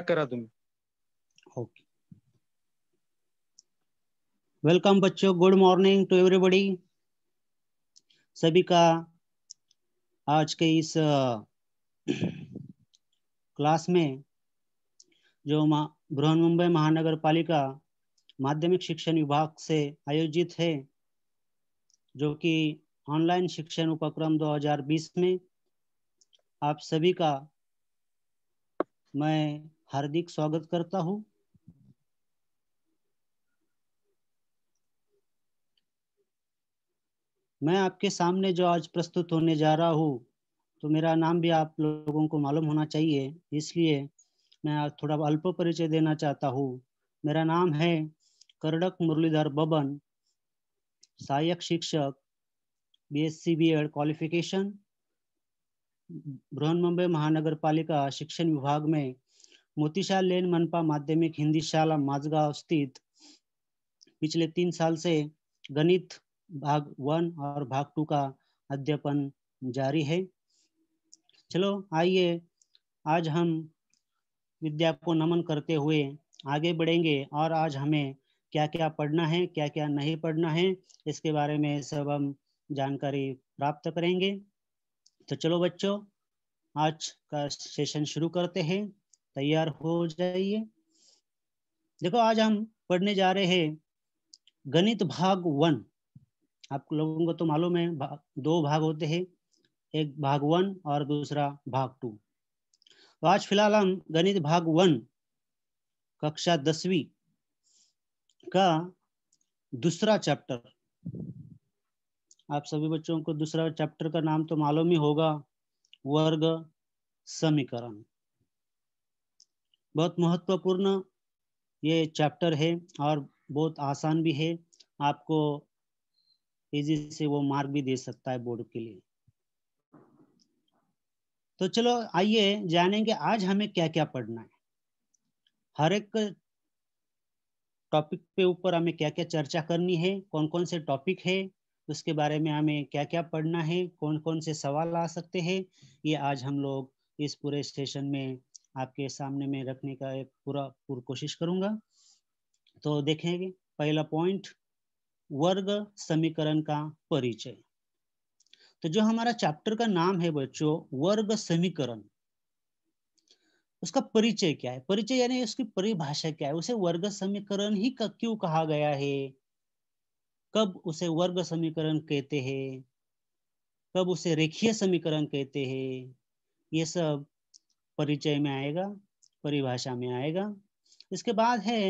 करा दूंगा okay welcome बच्चों गुड मॉर्निंग टू एवरीबॉडी सभी का आज के इस क्लास में जो बृहन मुंबई महानगर पालिका माध्यमिक शिक्षण विभाग से आयोजित है जो कि ऑनलाइन शिक्षण उपक्रम 2020 में आप सभी का मैं हार्दिक स्वागत करता हूं मैं आपके सामने जो आज प्रस्तुत होने जा रहा हूँ तो मेरा नाम भी आप लोगों को मालूम होना चाहिए इसलिए मैं आज थोड़ा अल्प परिचय देना चाहता हूँ मेरा नाम है करडक मुरलीधर बबन सहायक शिक्षक B S C B Ed qualification Brihan Mumbai Mahanagar Palika शिक्षण विभाग में मोतीशाह लेन मनपा माध्यमिक हिंदी शाला माजगांव स्थित पिछले तीन साल से गणित भाग वन और भाग टू का अध्यापन जारी है चलो आइए आज हम विद्या को नमन करते हुए आगे बढ़ेंगे और आज हमें क्या क्या पढ़ना है क्या क्या नहीं पढ़ना है इसके बारे में सब हम जानकारी प्राप्त करेंगे तो चलो बच्चों आज का सेशन शुरू करते हैं तैयार हो जाइए देखो आज हम पढ़ने जा रहे हैं गणित भाग वन आप लोगों को तो मालूम है दो भाग होते हैं एक भाग वन और दूसरा भाग टू तो आज फिलहाल हम गणित भाग वन कक्षा दसवीं का दूसरा चैप्टर आप सभी बच्चों को दूसरा चैप्टर का नाम तो मालूम ही होगा वर्ग समीकरण बहुत महत्वपूर्ण ये चैप्टर है और बहुत आसान भी है आपको इजी से वो मार्क भी दे सकता है बोर्ड के लिए तो चलो आइए जानेंगे आज हमें क्या क्या पढ़ना है हर एक टॉपिक पे ऊपर हमें क्या क्या चर्चा करनी है कौन कौन से टॉपिक है उसके बारे में हमें क्या क्या पढ़ना है कौन कौन से सवाल आ सकते हैं ये आज हम लोग इस पूरे सेशन में आपके सामने में रखने का एक पूरा पूरी कोशिश करूंगा तो देखेंगे पहला पॉइंट वर्ग समीकरण का परिचय तो जो हमारा चैप्टर का नाम है बच्चों वर्ग समीकरण उसका परिचय क्या है परिचय यानी उसकी परिभाषा क्या है उसे वर्ग समीकरण ही का क्यों कहा गया है कब उसे वर्ग समीकरण कहते हैं कब उसे रेखीय समीकरण कहते हैं ये सब परिचय में आएगा परिभाषा में आएगा इसके बाद है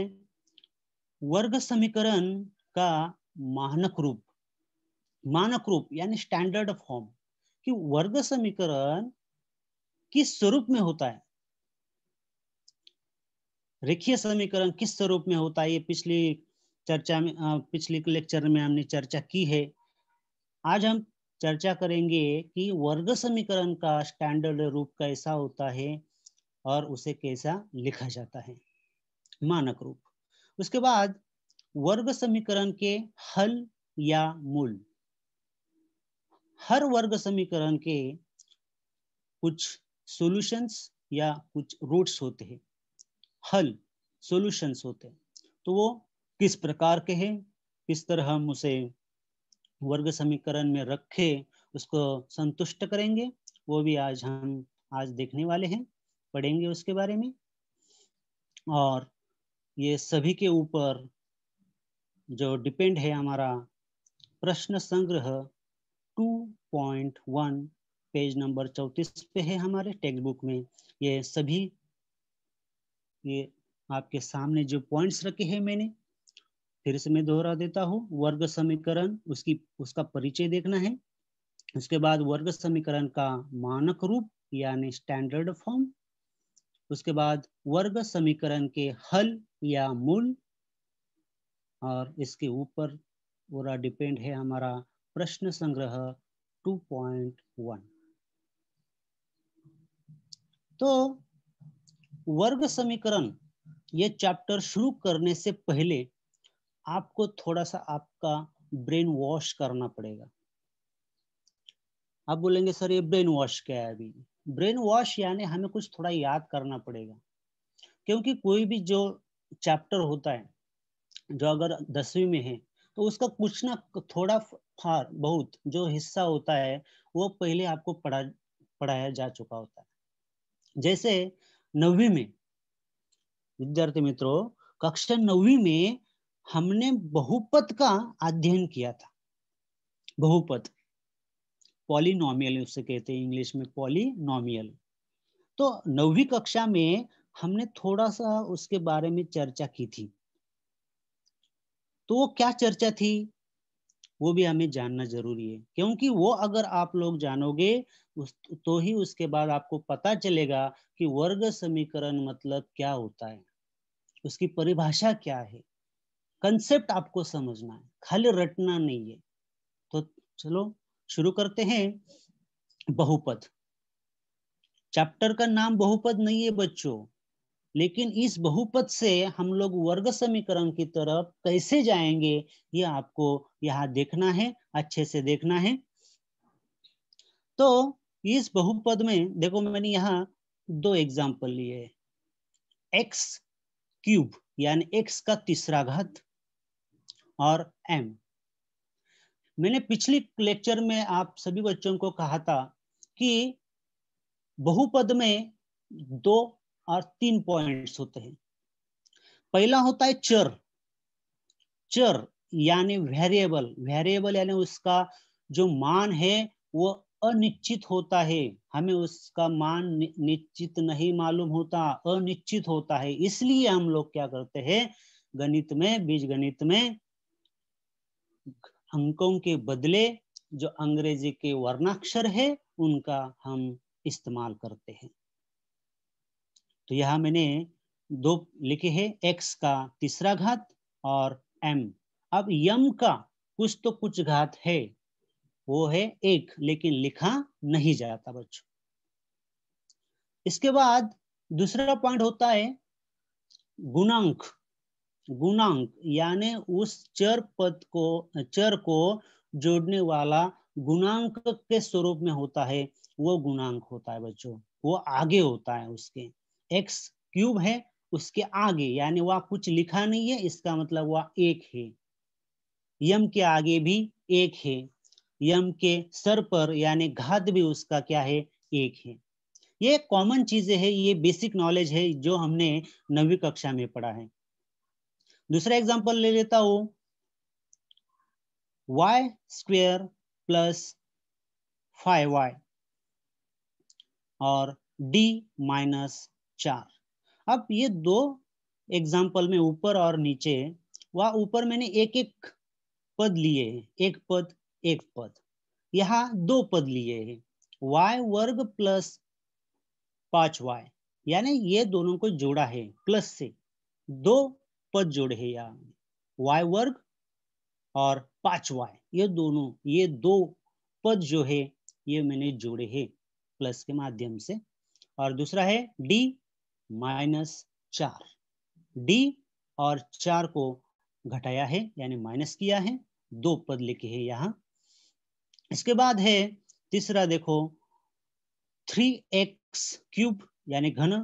वर्ग समीकरण का मानक रूप मानक रूप यानी स्टैंडर्ड फॉर्म कि वर्ग समीकरण किस स्वरूप में होता है रेखीय समीकरण किस स्वरूप में होता है ये पिछली चर्चा में पिछले लेक्चर में हमने चर्चा की है आज हम चर्चा करेंगे कि वर्ग समीकरण का स्टैंडर्ड रूप कैसा होता है और उसे कैसा लिखा जाता है मानक रूप उसके बाद वर्ग समीकरण के हल या मूल हर वर्ग समीकरण के कुछ सॉल्यूशंस या कुछ रूट्स होते हैं हल सॉल्यूशंस होते हैं तो वो किस प्रकार के हैं किस तरह हम उसे वर्ग समीकरण में रखे उसको संतुष्ट करेंगे वो भी आज हम आज देखने वाले हैं पढ़ेंगे उसके बारे में और ये सभी के ऊपर जो डिपेंड है हमारा प्रश्न संग्रह 2.1 पेज नंबर 34 पे है हमारे टेक्स्ट बुक में ये सभी ये आपके सामने जो पॉइंट्स रखे हैं मैंने फिर से मैं दोहरा देता हूँ वर्ग समीकरण उसकी उसका परिचय देखना है उसके बाद वर्ग समीकरण का मानक रूप यानी स्टैंडर्ड फॉर्म उसके बाद वर्ग समीकरण के हल या मूल और इसके ऊपर पूरा डिपेंड है हमारा प्रश्न संग्रह 2.1 तो वर्ग समीकरण ये चैप्टर शुरू करने से पहले आपको थोड़ा सा आपका ब्रेन वॉश करना पड़ेगा आप बोलेंगे सर ये ब्रेन वॉश क्या है अभी ब्रेन वॉश यानी हमें कुछ थोड़ा याद करना पड़ेगा क्योंकि कोई भी जो चैप्टर होता है जो अगर दसवीं में है तो उसका कुछ ना थोड़ा फार बहुत जो हिस्सा होता है वो पहले आपको पढ़ा पढ़ाया जा चुका होता है जैसे नवी में विद्यार्थी मित्रों कक्षा नवी में हमने बहुपद का अध्ययन किया था बहुपद पॉलिनोमियल उसे कहते हैं इंग्लिश में पॉलिनोमियल तो नौवीं कक्षा में हमने थोड़ा सा उसके बारे में चर्चा की थी तो वो क्या चर्चा थी वो भी हमें जानना जरूरी है क्योंकि वो अगर आप लोग जानोगे उस तो ही उसके बाद आपको पता चलेगा कि वर्ग समीकरण मतलब क्या होता है उसकी परिभाषा क्या है कंसेप्ट आपको समझना है खाली रटना नहीं है तो चलो शुरू करते हैं बहुपद चैप्टर का नाम बहुपद नहीं है बच्चों लेकिन इस बहुपद से हम लोग वर्ग समीकरण की तरफ कैसे जाएंगे ये आपको यहाँ देखना है अच्छे से देखना है तो इस बहुपद में देखो मैंने यहाँ दो एग्जाम्पल लिए एक्स क्यूब यानी एक्स का तीसरा घात और एम मैंने पिछली लेक्चर में आप सभी बच्चों को कहा था कि बहुपद में दो और तीन पॉइंट्स होते हैं पहला होता है चर चर यानी वेरिएबल वेरिएबल यानी उसका जो मान है वो अनिश्चित होता है हमें उसका मान निश्चित नहीं मालूम होता अनिश्चित होता है इसलिए हम लोग क्या करते हैं गणित में बीज गणित में अंकों के बदले जो अंग्रेजी के वर्णाक्षर है उनका हम इस्तेमाल करते हैं तो यहाँ मैंने दो लिखे हैं एक्स का तीसरा घात और एम अब यम का कुछ तो कुछ घात है वो है एक लेकिन लिखा नहीं जाता बच्चों इसके बाद दूसरा पॉइंट होता है गुणांक गुणांक यानी उस चर पद को चर को जोड़ने वाला गुणांक के स्वरूप में होता है वो गुणांक होता है बच्चों वो आगे होता है उसके एक्स क्यूब है उसके आगे यानी वह कुछ लिखा नहीं है इसका मतलब वह एक है यम के आगे भी एक है यम के सर पर यानी घात भी उसका क्या है एक है ये कॉमन चीजें है ये बेसिक नॉलेज है जो हमने नवी कक्षा में पढ़ा है दूसरा एग्जाम्पल ले लेता हूं y square plus five y और डी माइनस चार अब ये दो एग्जाम्पल में ऊपर और नीचे वह ऊपर मैंने एक एक पद लिए एक पद एक पद यहाँ दो पद लिए हैं वाई वर्ग प्लस पांच वाई यानी ये दोनों को जोड़ा है प्लस से दो पद जोड़ है यहाँ वाई वर्ग और पांच वाई ये दोनों ये दो पद जो है ये मैंने जोड़े है प्लस के माध्यम से और दूसरा है डी माइनस चार डी और चार को घटाया है यानी माइनस किया है दो पद लिखे है यहाँ इसके बाद है तीसरा देखो थ्री एक्स क्यूब यानी घन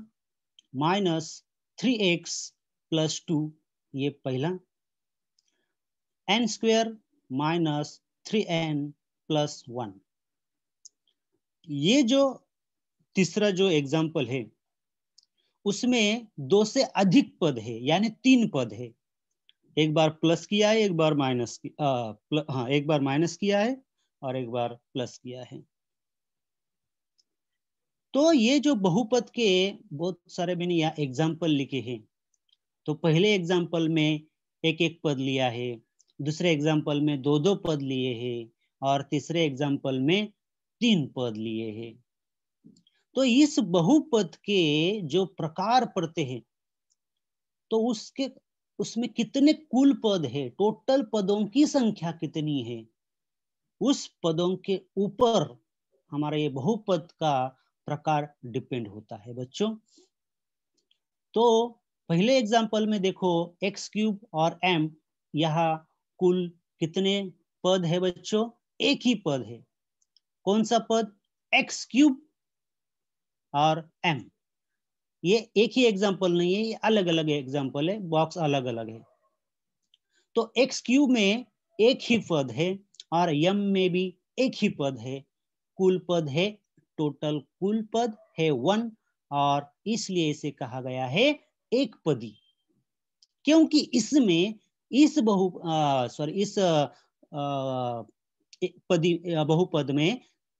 minus three x plus two ये पहला n square minus three n plus one ये जो तीसरा जो एग्जाम्पल है उसमें दो से अधिक पद है यानी तीन पद है एक बार प्लस किया है एक बार माइनस हाँ एक बार माइनस किया है और एक बार प्लस किया है तो ये जो बहुपद के बहुत सारे मैंने यहाँ एग्जाम्पल लिखे हैं तो पहले एग्जाम्पल में एक एक पद लिया है दूसरे एग्जाम्पल में दो दो पद लिए हैं और तीसरे एग्जाम्पल में तीन पद लिए हैं तो इस बहुपद के जो प्रकार पड़ते हैं तो उसके उसमें कितने कुल पद है टोटल पदों की संख्या कितनी है उस पदों के ऊपर हमारा ये बहुपद का प्रकार डिपेंड होता है बच्चों तो पहले एग्जाम्पल में देखो एक्स क्यूब और एम यहाँ कुल कितने पद है बच्चों एक ही पद है कौन सा पद एक्स क्यूब और एम ये एक ही एग्जाम्पल नहीं है ये अलग अलग एग्जाम्पल है बॉक्स अलग अलग है तो एक्स क्यूब में एक ही पद है और यम में भी एक ही पद है कुल पद है टोटल कुल पद है वन और इसलिए इसे कहा गया है एक पदी क्योंकि इसमें इस बहु सॉरी इस पदी बहुपद में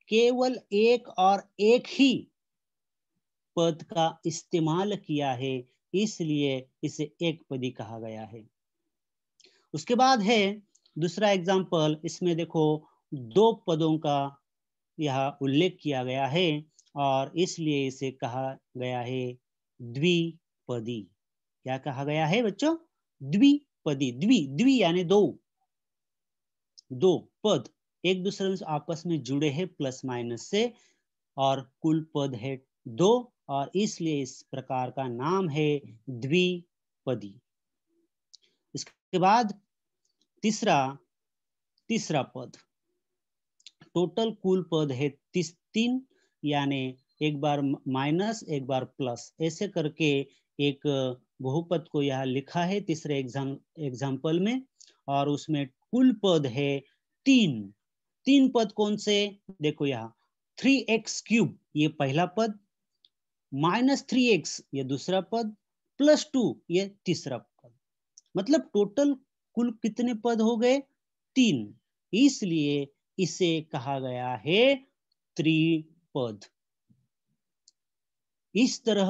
केवल एक और एक ही पद का इस्तेमाल किया है इसलिए इसे एक पदी कहा गया है उसके बाद है दूसरा एग्जाम्पल इसमें देखो दो पदों का यह उल्लेख किया गया है और इसलिए इसे कहा गया है द्वि द्विपदी क्या कहा गया है बच्चों द्विपदी द्वि द्वि यानी दो दो पद एक दूसरे में आपस में जुड़े हैं प्लस माइनस से और कुल पद है दो और इसलिए इस प्रकार का नाम है द्विपदी इसके बाद तीसरा तीसरा पद टोटल कुल पद है तीस तीन यानी एक बार माइनस एक बार प्लस ऐसे करके एक बहुपद को यह लिखा है तीसरे एग्जाम एग्जाम्पल में और उसमें कुल पद है तीन तीन पद कौन से देखो यहाँ थ्री एक्स क्यूब ये पहला पद माइनस थ्री एक्स ये दूसरा पद प्लस टू ये तीसरा पद मतलब टोटल कुल कितने पद हो गए तीन इसलिए इसे कहा गया है त्रिपद इस तरह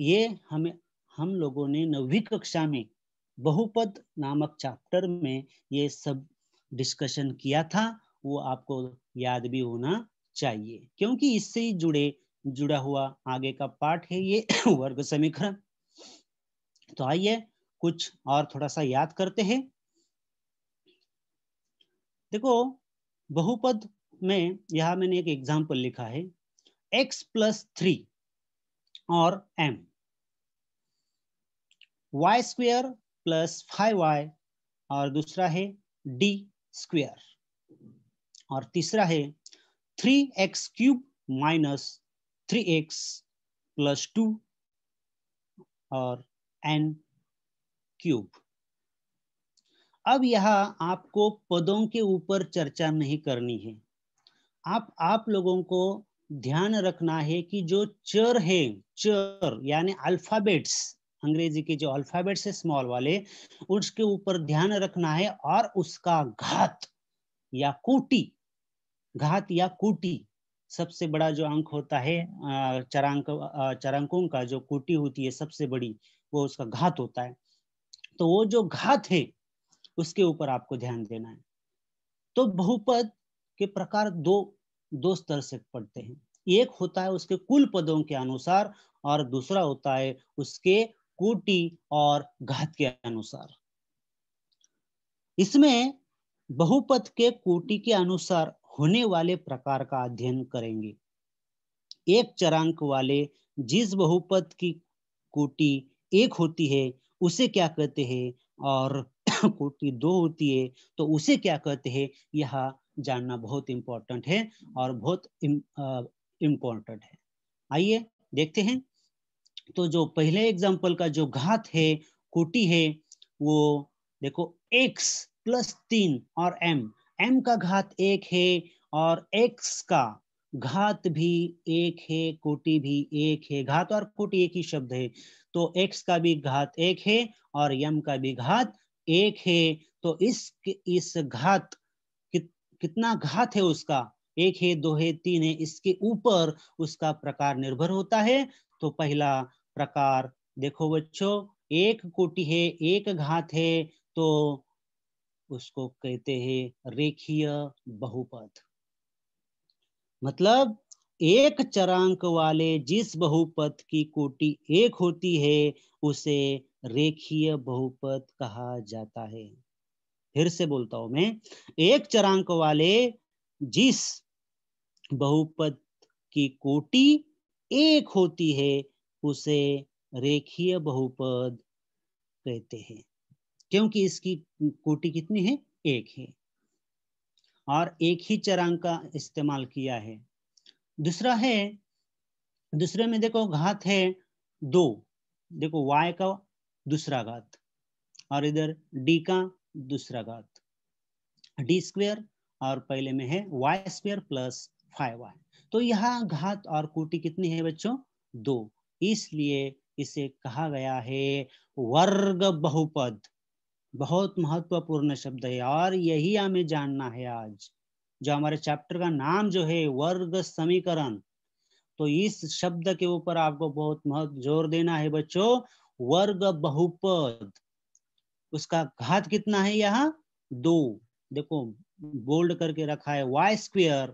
ये हमें हम लोगों ने नवी कक्षा में बहुपद नामक चैप्टर में ये सब डिस्कशन किया था वो आपको याद भी होना चाहिए क्योंकि इससे ही जुड़े जुड़ा हुआ आगे का पाठ है ये वर्ग समीकरण तो आइए कुछ और थोड़ा सा याद करते हैं देखो बहुपद में यहां मैंने एक एग्जाम्पल लिखा है x प्लस थ्री और m y square plus five y और दूसरा है डी स्क्वेयर और तीसरा है three x cube minus three x plus two और एन क्यूब अब यह आपको पदों के ऊपर चर्चा नहीं करनी है आप आप लोगों को ध्यान रखना है कि जो चर है चर यानी अल्फाबेट्स अंग्रेजी के जो अल्फाबेट से स्मॉल वाले उसके ऊपर ध्यान रखना है और उसका घात या कोटी घात या कोटी सबसे बड़ा जो अंक होता है चरांक चरांकों का जो कोटी होती है सबसे बड़ी वो उसका घात होता है तो वो जो घात है उसके ऊपर आपको ध्यान देना है तो बहुपद के प्रकार दो दो स्तर से पढ़ते हैं एक होता है उसके कुल पदों के अनुसार और दूसरा होता है उसके कोटि और घात के अनुसार इसमें बहुपद के कोटि के अनुसार होने वाले प्रकार का अध्ययन करेंगे एक चरांक वाले जिस बहुपद की कोटि एक होती है उसे क्या कहते हैं और कोटि दो होती है तो उसे क्या कहते हैं यह जानना बहुत इम्पोर्टेंट है और बहुत इम्पोर्टेंट है आइए देखते हैं तो जो पहले एग्जाम्पल का जो घात है कोटी है वो देखो एक्स प्लस तीन और एम एम का घात एक है और x का घात भी एक है कोटि भी एक है घात और कोटि एक ही शब्द है तो एक्स का भी घात एक है और m का भी घात एक है तो इस इस घात कि, कितना घात है उसका एक है दो है तीन है इसके ऊपर उसका प्रकार निर्भर होता है तो पहला प्रकार देखो बच्चों एक कोटि है एक घात है तो उसको कहते हैं रेखीय बहुपद मतलब एक चरांक वाले जिस बहुपद की कोटि एक होती है उसे रेखीय बहुपद कहा जाता है फिर से बोलता हूं मैं एक चरांक वाले जिस बहुपद की कोटि एक होती है उसे रेखीय बहुपद कहते हैं क्योंकि इसकी कोटि कितनी है एक है और एक ही चरांक का इस्तेमाल किया है दूसरा है दूसरे में देखो घात है दो देखो y का दूसरा घात और इधर d का दूसरा घात डी स्क्वेयर और पहले में है y square plus five y तो यहाँ घात और कोटि कितनी है बच्चों दो इसलिए इसे कहा गया है वर्ग बहुपद बहुत महत्वपूर्ण शब्द है और यही हमें जानना है आज जो हमारे चैप्टर का नाम जो है वर्ग समीकरण तो इस शब्द के ऊपर आपको बहुत महत्व जोर देना है बच्चों वर्ग बहुपद उसका घात कितना है यहाँ दो देखो बोल्ड करके रखा है y square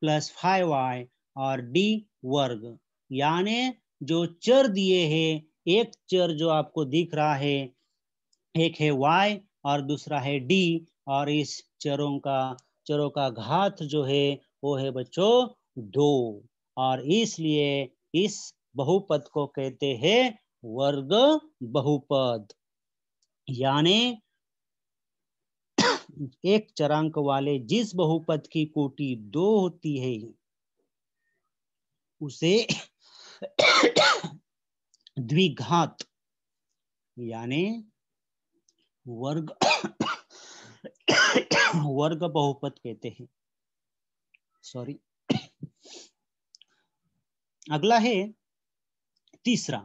plus five y और डी वर्ग यानी जो चर दिए हैं एक चर जो आपको दिख रहा है एक है वाय और दूसरा है डी और इस चरों का चरों का घात जो है वो है बच्चों दो और इसलिए इस बहुपद को कहते हैं वर्ग बहुपद यानी एक चरांक वाले जिस बहुपद की कोटि दो होती है उसे द्विघात यानी वर्ग वर्ग बहुपद कहते हैं सॉरी अगला है तीसरा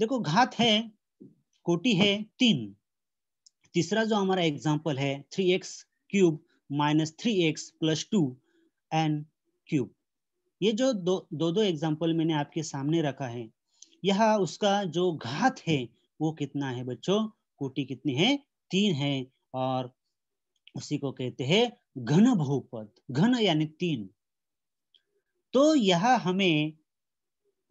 देखो घात है कोटि है तीन तीसरा जो हमारा एग्जाम्पल है three x cube minus three x plus two n cube ये जो दो दो दो एग्जाम्पल मैंने आपके सामने रखा है यह उसका जो घात है वो कितना है बच्चों कोटी कितनी है तीन है और उसी को कहते हैं घन बहुपद घन यानी तीन तो यह हमें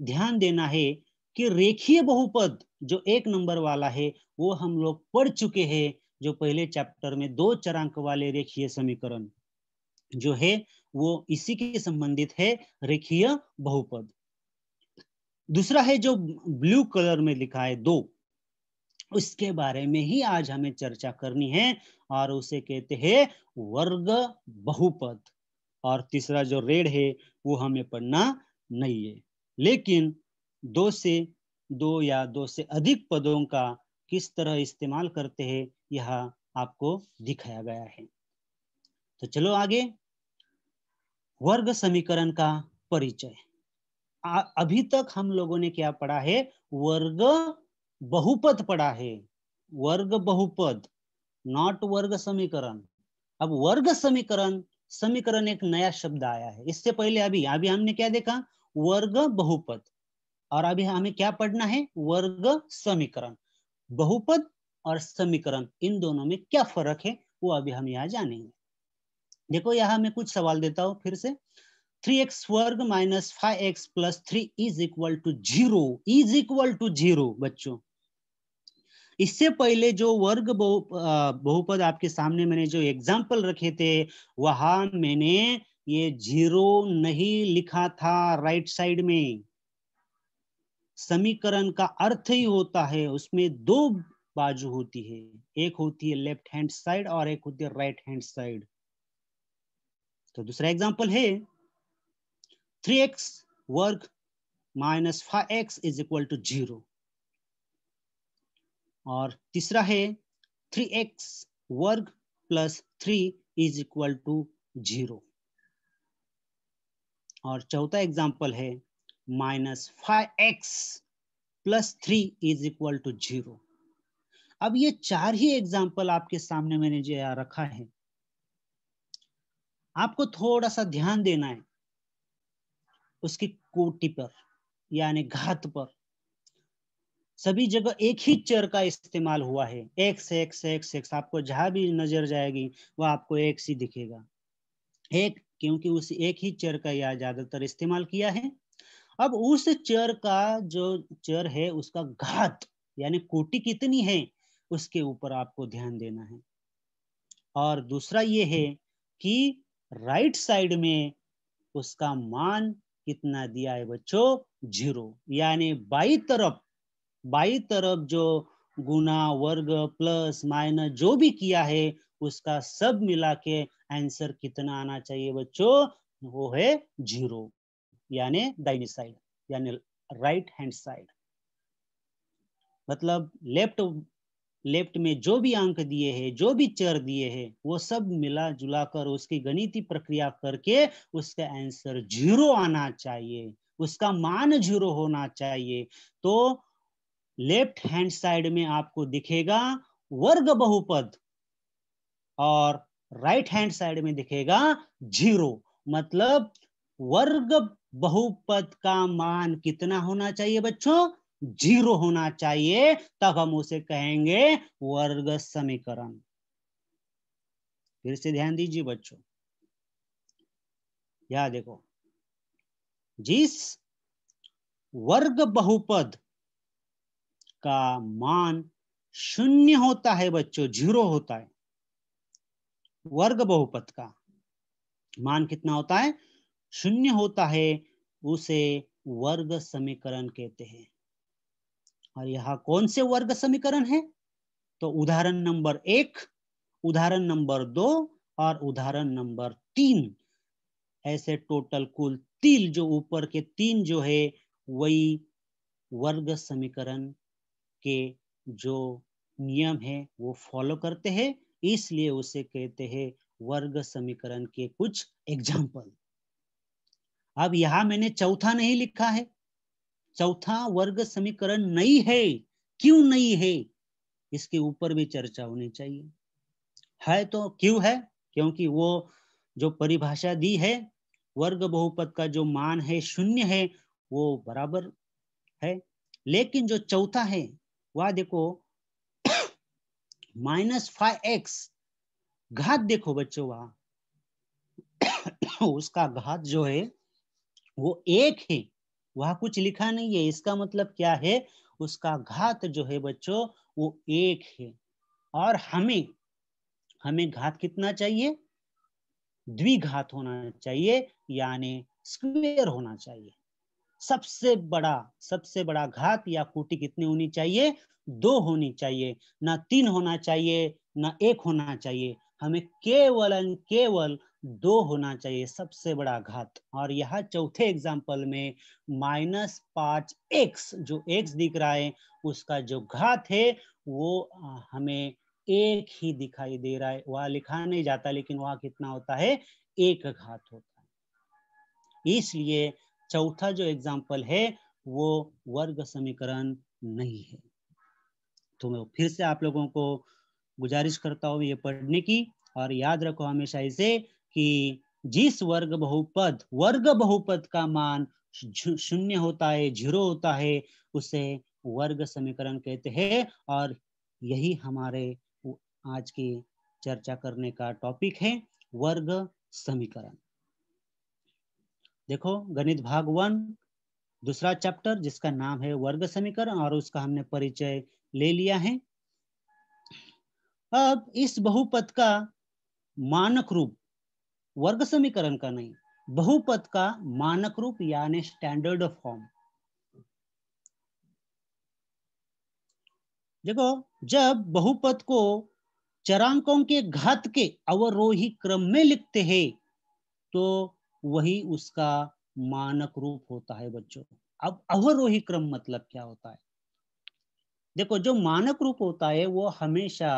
ध्यान देना है कि रेखीय बहुपद जो एक नंबर वाला है वो हम लोग पढ़ चुके हैं जो पहले चैप्टर में दो चरांक वाले रेखीय समीकरण जो है वो इसी के संबंधित है रेखीय बहुपद दूसरा है जो ब्लू कलर में लिखा है दो उसके बारे में ही आज हमें चर्चा करनी है और उसे कहते हैं वर्ग बहुपद और तीसरा जो रेड है वो हमें पढ़ना नहीं है लेकिन दो से दो या दो से अधिक पदों का किस तरह इस्तेमाल करते हैं यह आपको दिखाया गया है तो चलो आगे वर्ग समीकरण का परिचय अभी तक हम लोगों ने क्या पढ़ा है वर्ग बहुपद पढ़ा है वर्ग बहुपद नॉट वर्ग समीकरण अब वर्ग समीकरण समीकरण एक नया शब्द आया है इससे पहले अभी अभी हमने क्या देखा वर्ग बहुपद और अभी हमें क्या पढ़ना है वर्ग समीकरण बहुपद और समीकरण इन दोनों में क्या फर्क है वो अभी हम यहाँ जानेंगे देखो यहाँ मैं कुछ सवाल देता हूँ फिर से थ्री एक्स वर्ग minus five x plus three is equal to zero is equal to zero बच्चों इससे पहले जो वर्ग बहु बहुपद आपके सामने मैंने जो एग्जाम्पल रखे थे वहां मैंने ये जीरो नहीं लिखा था राइट साइड में समीकरण का अर्थ ही होता है उसमें दो बाजू होती है एक होती है लेफ्ट हैंड साइड और एक होती है राइट हैंड साइड तो दूसरा एग्जाम्पल है थ्री एक्स वर्ग minus five x is equal to zero और तीसरा है थ्री एक्स वर्ग plus three is equal to zero और चौथा एग्जाम्पल है minus five x plus three is equal to zero अब ये चार ही एग्जाम्पल आपके सामने मैंने जो रखा है आपको थोड़ा सा ध्यान देना है उसकी कोटी पर यानी घात पर सभी जगह एक ही चर का इस्तेमाल हुआ है एक्स एक्स एक्स एक्स आपको जहां भी नजर जाएगी वह आपको एक्स ही दिखेगा एक क्योंकि उस एक ही चर का यह ज्यादातर इस्तेमाल किया है अब उस चर का जो चर है उसका घात यानी कोटि कितनी है उसके ऊपर आपको ध्यान देना है और दूसरा ये है कि राइट साइड में उसका मान कितना दिया है बच्चों जीरो यानी बाई तरफ बाई तरफ जो गुना वर्ग प्लस माइनस जो भी किया है उसका सब मिला के आंसर कितना आना चाहिए बच्चों वो है जीरो यानी दाहिनी साइड यानी राइट हैंड साइड मतलब लेफ्ट लेफ्ट में जो भी अंक दिए हैं जो भी चर दिए हैं वो सब मिला जुला कर उसकी गणिती प्रक्रिया करके उसका आंसर जीरो आना चाहिए उसका मान जीरो होना चाहिए तो लेफ्ट हैंड साइड में आपको दिखेगा वर्ग बहुपद और राइट हैंड साइड में दिखेगा जीरो मतलब वर्ग बहुपद का मान कितना होना चाहिए बच्चों जीरो होना चाहिए तब हम उसे कहेंगे वर्ग समीकरण फिर से ध्यान दीजिए बच्चों या देखो जिस वर्ग बहुपद का मान शून्य होता है बच्चों जीरो होता है वर्ग बहुपद का मान कितना होता है शून्य होता है उसे वर्ग समीकरण कहते हैं और यहाँ कौन से वर्ग समीकरण है तो उदाहरण नंबर एक उदाहरण नंबर दो और उदाहरण नंबर तीन ऐसे टोटल कुल तीन जो ऊपर के तीन जो है वही वर्ग समीकरण के जो नियम है वो फॉलो करते हैं इसलिए उसे कहते हैं वर्ग समीकरण के कुछ एग्जाम्पल अब यहां मैंने चौथा नहीं लिखा है चौथा वर्ग समीकरण नहीं है क्यों नहीं है इसके ऊपर भी चर्चा होनी चाहिए है तो क्यों है क्योंकि वो जो परिभाषा दी है वर्ग बहुपद का जो मान है शून्य है वो बराबर है लेकिन जो चौथा है वह देखो माइनस फाइव एक्स घात देखो बच्चों वहा उसका घात जो है वो एक है वहां कुछ लिखा नहीं है इसका मतलब क्या है उसका घात जो है बच्चों वो एक है और हमें हमें घात कितना चाहिए द्विघात होना चाहिए यानी स्क्वेयर होना चाहिए सबसे बड़ा सबसे बड़ा घात या कोटि कितनी होनी चाहिए दो होनी चाहिए ना तीन होना चाहिए ना एक होना चाहिए हमें केवल केवल दो होना चाहिए सबसे बड़ा घात और यहाँ चौथे एग्जाम्पल में माइनस पांच एक्स जो एक्स दिख रहा है उसका जो घात है वो हमें एक ही दिखाई दे रहा है वह लिखा नहीं जाता लेकिन वह कितना होता है एक घात होता है इसलिए चौथा जो एग्जाम्पल है वो वर्ग समीकरण नहीं है तो मैं फिर से आप लोगों को गुजारिश करता हूं ये पढ़ने की और याद रखो हमेशा इसे कि जिस वर्ग बहुपद वर्ग बहुपद का मान शून्य होता है जीरो होता है उसे वर्ग समीकरण कहते हैं और यही हमारे आज की चर्चा करने का टॉपिक है वर्ग समीकरण देखो गणित भाग वन दूसरा चैप्टर जिसका नाम है वर्ग समीकरण और उसका हमने परिचय ले लिया है अब इस बहुपद का मानक रूप वर्ग समीकरण का नहीं बहुपद का मानक रूप यानी स्टैंडर्ड फॉर्म देखो जब बहुपद को चरांकों के घात के अवरोही क्रम में लिखते हैं तो वही उसका मानक रूप होता है बच्चों अब अवरोही क्रम मतलब क्या होता है देखो जो मानक रूप होता है वो हमेशा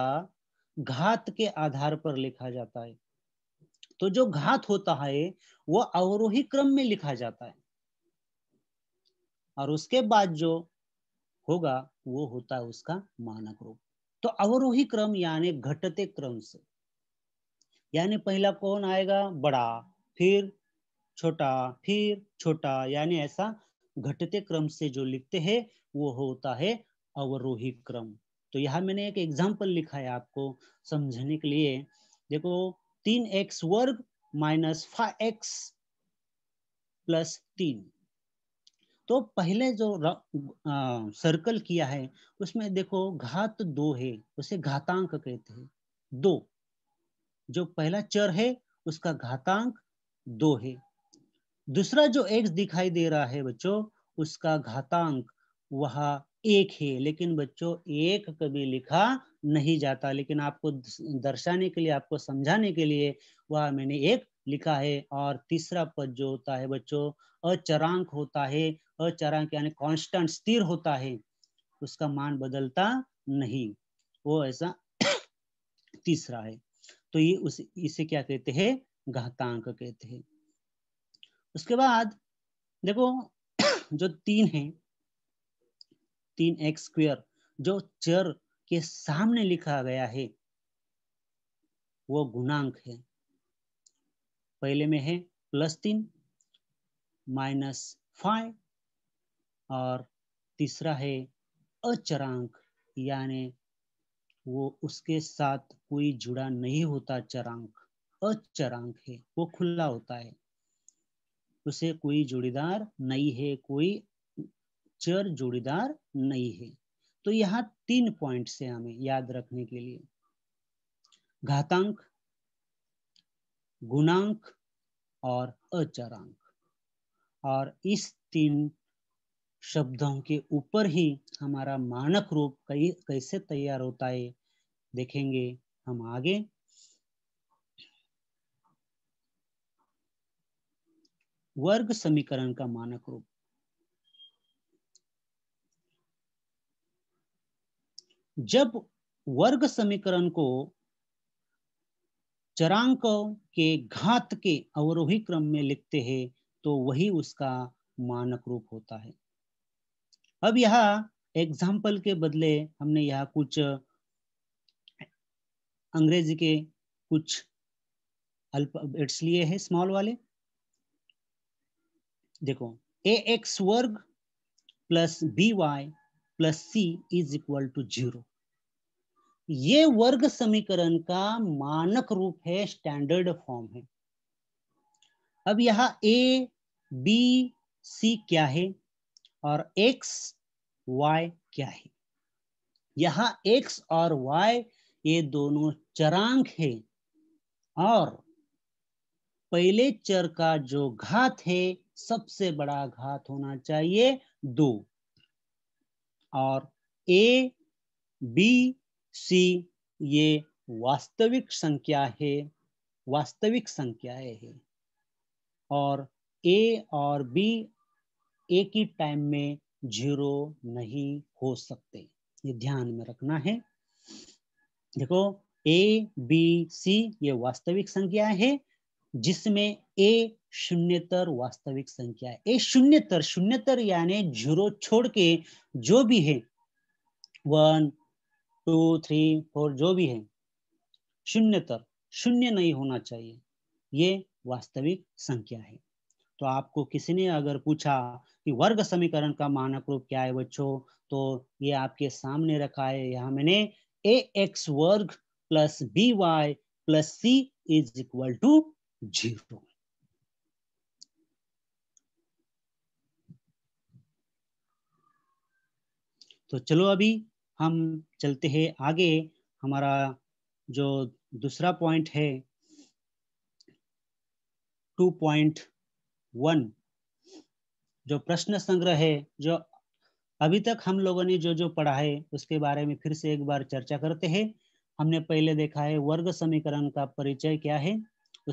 घात के आधार पर लिखा जाता है तो जो घात होता है वो अवरोही क्रम में लिखा जाता है और उसके बाद जो होगा वो होता है उसका मानक रूप तो अवरोही क्रम यानी घटते क्रम से यानी पहला कौन आएगा बड़ा फिर छोटा फिर छोटा यानी ऐसा घटते क्रम से जो लिखते हैं वो होता है अवरोही क्रम तो यहाँ मैंने एक एग्जाम्पल लिखा है आपको समझने के लिए देखो तीन एक्स वर्ग माइनस फाइव एक्स प्लस तीन तो पहले जो आ, सर्कल किया है उसमें देखो घात दो है उसे घातांक कहते हैं दो जो पहला चर है उसका घातांक दो है दूसरा जो एक्स दिखाई दे रहा है बच्चों उसका घातांक वह एक है लेकिन बच्चों एक कभी लिखा नहीं जाता लेकिन आपको दर्शाने के लिए आपको समझाने के लिए वह मैंने एक लिखा है और तीसरा पद जो होता है बच्चों अचरांक होता है अचरांक यानी कांस्टेंट स्थिर होता है उसका मान बदलता नहीं वो ऐसा तीसरा है तो ये उस इसे क्या कहते हैं घातांक कहते हैं उसके बाद देखो जो तीन है तीन एक्स स्क्वेयर जो चर के सामने लिखा गया है वो गुणांक है पहले में है प्लस तीन माइनस फाइव और तीसरा है अचरांक यानी वो उसके साथ कोई जुड़ा नहीं होता चरांक अचरांक है वो खुला होता है उसे कोई जोड़ीदार नहीं है कोई चर जोड़ीदार नहीं है तो यहाँ तीन पॉइंट से हमें याद रखने के लिए घातांक गुणांक और अचरांक और इस तीन शब्दों के ऊपर ही हमारा मानक रूप कई कैसे तैयार होता है देखेंगे हम आगे वर्ग समीकरण का मानक रूप जब वर्ग समीकरण को चरांक के घात के अवरोही क्रम में लिखते हैं तो वही उसका मानक रूप होता है अब यह एग्जाम्पल के बदले हमने यह कुछ अंग्रेजी के कुछ अल्फाबेट्स लिए हैं स्मॉल वाले देखो ए एक्स वर्ग plus b y plus c is equal to zero ये वर्ग समीकरण का मानक रूप है स्टैंडर्ड फॉर्म है अब यहां ए बी सी क्या है और एक्स वाई क्या है यहां एक्स और वाई ये दोनों चरांक है और पहले चर का जो घात है सबसे बड़ा घात होना चाहिए दो और ए बी सी ये वास्तविक संख्या है वास्तविक संख्याएं है और ए और बी एक ही टाइम में जीरो नहीं हो सकते ये ध्यान में रखना है देखो ए बी सी ये वास्तविक संख्या है जिसमें ए शून्यतर वास्तविक संख्या है ये शून्यतर शून्यतर यानी जीरो छोड़ के जो भी है वन टू थ्री फोर जो भी है शून्यतर शून्य नहीं होना चाहिए ये वास्तविक संख्या है तो आपको किसी ने अगर पूछा कि वर्ग समीकरण का मानक रूप क्या है बच्चों तो ये आपके सामने रखा है यहां मैंने ए एक्स वर्ग plus b y plus c is equal to zero तो चलो अभी हम चलते हैं आगे हमारा जो दूसरा पॉइंट है 2.1 जो प्रश्न संग्रह है जो अभी तक हम लोगों ने जो जो पढ़ा है उसके बारे में फिर से एक बार चर्चा करते हैं हमने पहले देखा है वर्ग समीकरण का परिचय क्या है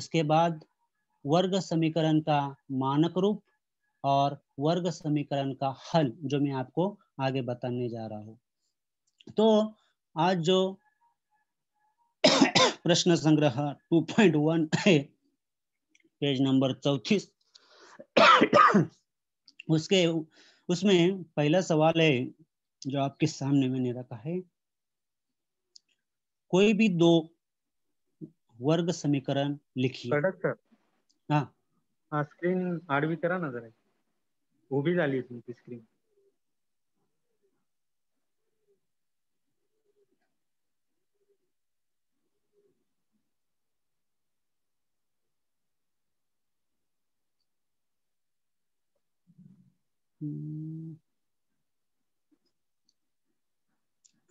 उसके बाद वर्ग समीकरण का मानक रूप और वर्ग समीकरण का हल जो मैं आपको आगे बताने जा रहा हूं तो आज जो प्रश्न संग्रह 2.1 है पेज नंबर चौतीस उसके उसमें पहला सवाल है जो आपके सामने मैंने रखा है कोई भी दो वर्ग समीकरण लिखिए स्क्रीन हाँ। हाँ, आडवी करा ना जरा वो भी तुमची स्क्रीन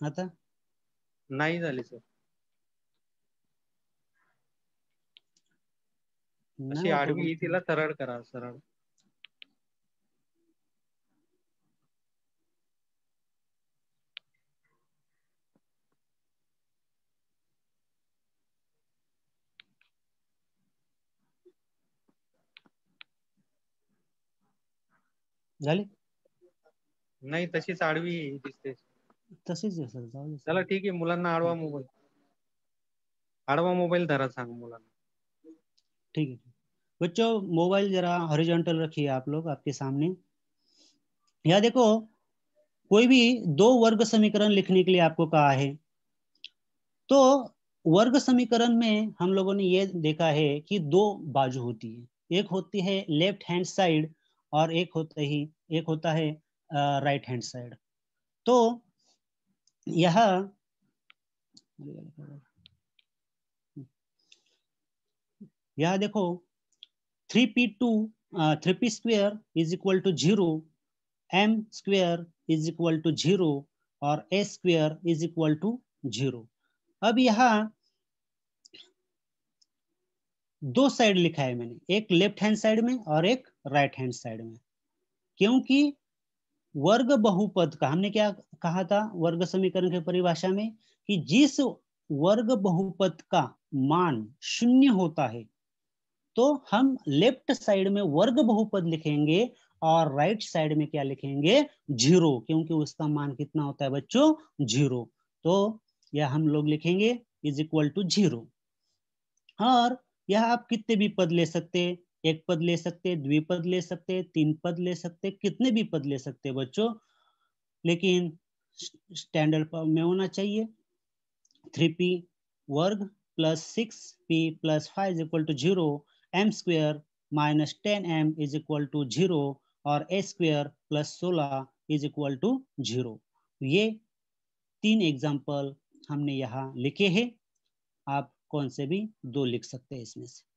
आता नाही झाले सर अशी आडवी तिला सरळ करा सरळ नहीं तशी आडवी असेल जाऊ चला ठीक आहे मुलांना आडवा मोबाईल आडवा मोबाईल धरा सांग मुलांना ठीक है बच्चों मोबाइल जरा हॉरिजॉन्टल रखिए आप लोग आपके सामने या देखो कोई भी दो वर्ग समीकरण लिखने के लिए आपको कहा है तो वर्ग समीकरण में हम लोगों ने ये देखा है कि दो बाजू होती है एक होती है लेफ्ट हैंड साइड और एक होते ही एक होता है राइट हैंड साइड तो यह यह देखो three p two three p square is equal to zero m square is equal to zero और a square is equal to zero अब यहाँ दो साइड लिखा है मैंने एक लेफ्ट हैंड साइड में और एक राइट हैंड साइड में क्योंकि वर्ग बहुपद का हमने क्या कहा था वर्ग समीकरण के परिभाषा में कि जिस वर्ग बहुपद का मान शून्य होता है तो हम लेफ्ट साइड में वर्ग बहुपद लिखेंगे और राइट साइड में क्या लिखेंगे जीरो क्योंकि उसका मान कितना होता है बच्चों जीरो तो यह हम लोग लिखेंगे इज इक्वल टू जीरो और यह आप कितने भी पद ले सकते हैं एक पद ले सकते हैं द्विपद ले सकते हैं तीन पद ले सकते हैं कितने भी पद ले सकते हैं बच्चों लेकिन स्टैंडर्ड फॉर्म में होना चाहिए थ्री पी वर्ग plus six p plus five is equal to zero m square minus ten m is equal to zero और ए स्क्वेयर प्लस सोलह इज इक्वल टू जीरो ये तीन एग्जाम्पल हमने यहाँ लिखे हैं आप कौन से भी दो लिख सकते हैं इसमें से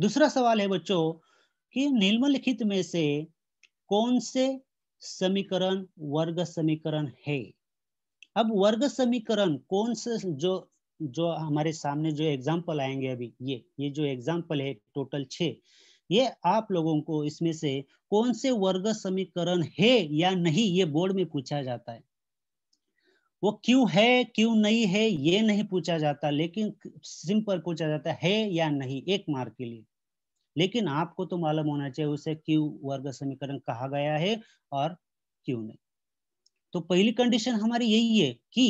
दूसरा सवाल है बच्चों कि निम्नलिखित में से कौन से समीकरण वर्ग समीकरण है अब वर्ग समीकरण कौन से जो जो हमारे सामने जो एग्जाम्पल आएंगे अभी ये ये जो एग्जाम्पल है टोटल छ ये आप लोगों को इसमें से कौन से वर्ग समीकरण है या नहीं ये बोर्ड में पूछा जाता है वो क्यों है क्यों नहीं है ये नहीं पूछा जाता लेकिन सिंपल पूछा जाता है या नहीं एक मार्क के लिए लेकिन आपको तो मालूम होना चाहिए उसे क्यू वर्ग समीकरण कहा गया है और क्यों नहीं तो पहली कंडीशन हमारी यही है कि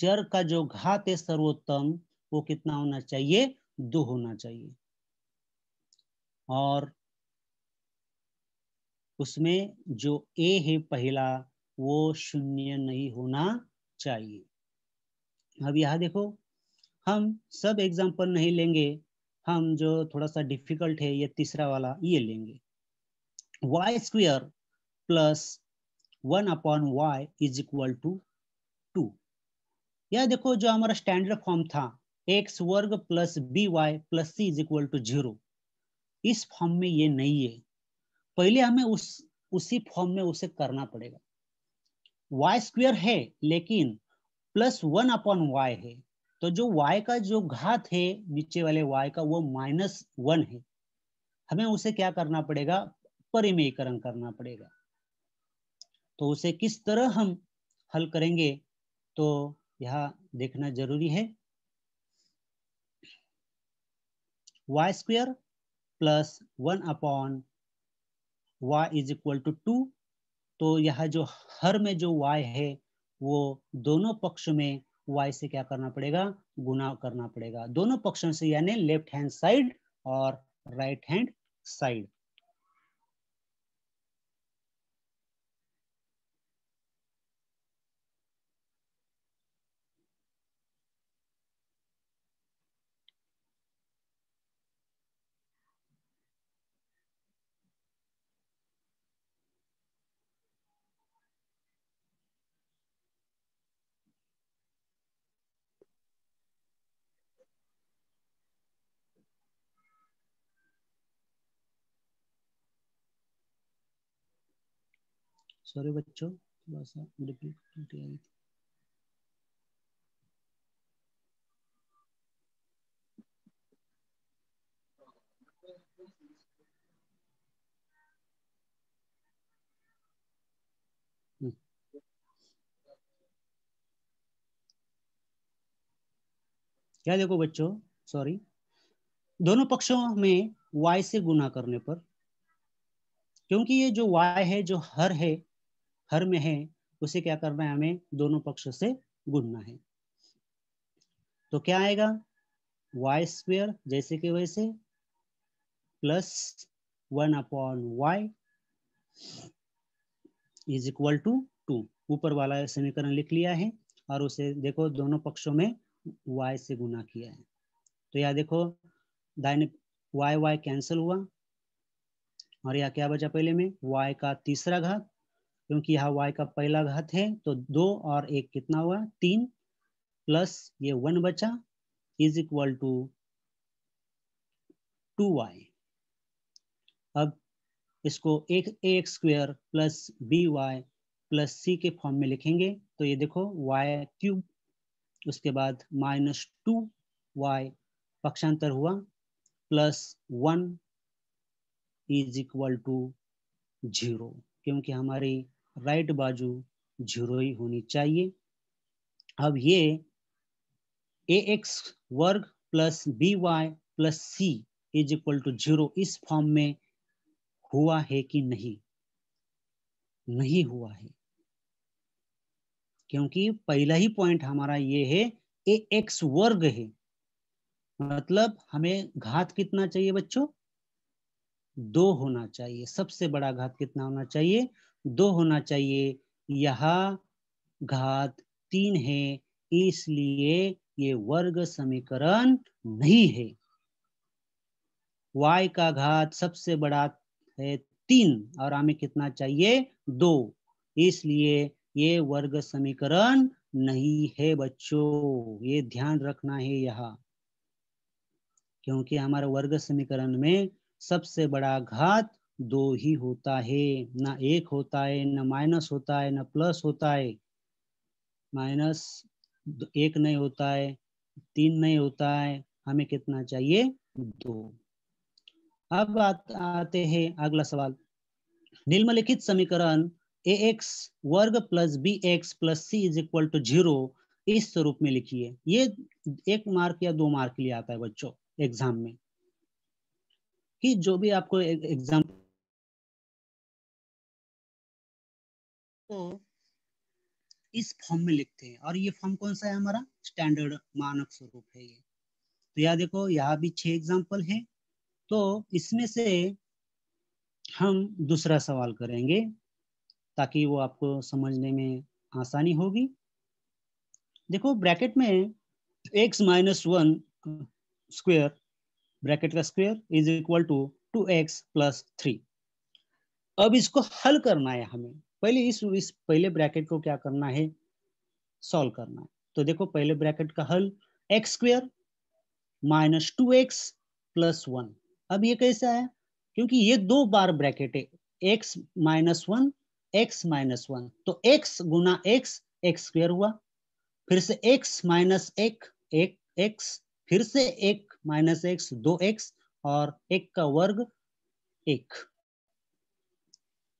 चर का जो घात है सर्वोत्तम वो कितना होना चाहिए दो होना चाहिए और उसमें जो ए है पहला वो शून्य नहीं होना चाहिए अब यहां देखो हम सब एग्जाम्पल नहीं लेंगे हम जो थोड़ा सा डिफिकल्ट है ये तीसरा वाला ये लेंगे y square plus one upon y is equal to two या देखो जो हमारा स्टैंडर्ड फॉर्म था एक्स वर्ग plus b y plus c is equal to zero इस फॉर्म में ये नहीं है पहले हमें उस उसी फॉर्म में उसे करना पड़ेगा वाई स्क्वेयर है लेकिन प्लस वन अपॉन वाई है तो जो y का जो घात है नीचे वाले y का वो माइनस वन है हमें उसे क्या करना पड़ेगा परिमेयकरण करना पड़ेगा तो उसे किस तरह हम हल करेंगे तो यह देखना जरूरी है y square plus one upon y is equal to two तो यह जो हर में जो y है वो दोनों पक्ष में वाई से क्या करना पड़ेगा गुना करना पड़ेगा दोनों पक्षों से यानी लेफ्ट हैंड साइड और राइट हैंड साइड सॉरी बच्चों थोड़ा सा मेरे आई थी क्या देखो बच्चों सॉरी दोनों पक्षों में y से गुना करने पर क्योंकि ये जो y है जो हर है हर में है उसे क्या करना है हमें दोनों पक्षों से गुणना है तो क्या आएगा वाई स्क्वेयर जैसे कि वैसे plus one upon y is equal to two ऊपर वाला समीकरण लिख लिया है और उसे देखो दोनों पक्षों में y से गुना किया है तो यह देखो दाइने y y कैंसिल हुआ और यह क्या बचा पहले में y का तीसरा घात क्योंकि यहाँ वाई का पहला घात है तो दो और एक कितना हुआ तीन प्लस ये वन बचा is equal to two y अब इसको एक a x square plus b y plus c के फॉर्म में लिखेंगे तो ये देखो वाई क्यूब उसके बाद माइनस टू वाई पक्षांतर हुआ plus one is equal to zero क्योंकि हमारी राइट बाजू जीरो ही होनी चाहिए अब ये ए एक्स वर्ग plus b y plus c is equal to zero इस फॉर्म में हुआ है कि नहीं नहीं हुआ है क्योंकि पहला ही पॉइंट हमारा ये है ए एक्स वर्ग है मतलब हमें घात कितना चाहिए बच्चों दो होना चाहिए सबसे बड़ा घात कितना होना चाहिए दो होना चाहिए यह घात तीन है इसलिए ये वर्ग समीकरण नहीं है y का घात सबसे बड़ा है तीन और हमें कितना चाहिए दो इसलिए ये वर्ग समीकरण नहीं है बच्चों ये ध्यान रखना है यहाँ क्योंकि हमारे वर्ग समीकरण में सबसे बड़ा घात दो ही होता है ना एक होता है ना माइनस होता है ना प्लस होता है माइनस एक नहीं होता है तीन नहीं होता है हमें कितना चाहिए दो अब बात आते हैं अगला सवाल निम्नलिखित समीकरण ए एक्स वर्ग plus b x plus c is equal to zero इस स्वरूप में लिखिए ये एक मार्क या दो मार्क के लिए आता है बच्चों एग्जाम में कि जो भी आपको एग्जाम को इस फॉर्म में लिखते हैं और ये फॉर्म कौन सा है हमारा स्टैंडर्ड मानक स्वरूप है ये तो यहाँ देखो यहाँ भी छह एग्जाम्पल है तो इसमें से हम दूसरा सवाल करेंगे ताकि वो आपको समझने में आसानी होगी देखो ब्रैकेट में x minus one square bracket का square is equal to two x plus three अब इसको हल करना है हमें पहले इस इस पहले ब्रैकेट को क्या करना है सॉल्व करना है तो देखो पहले ब्रैकेट का हल x square minus two x plus one अब ये कैसा है क्योंकि ये दो बार ब्रैकेट है x minus one x minus one तो एक्स गुना एक्स एक्स स्क्वेयर हुआ फिर से एक्स माइनस एक एक्स फिर से एक माइनस एक्स दो एक्स और एक का वर्ग एक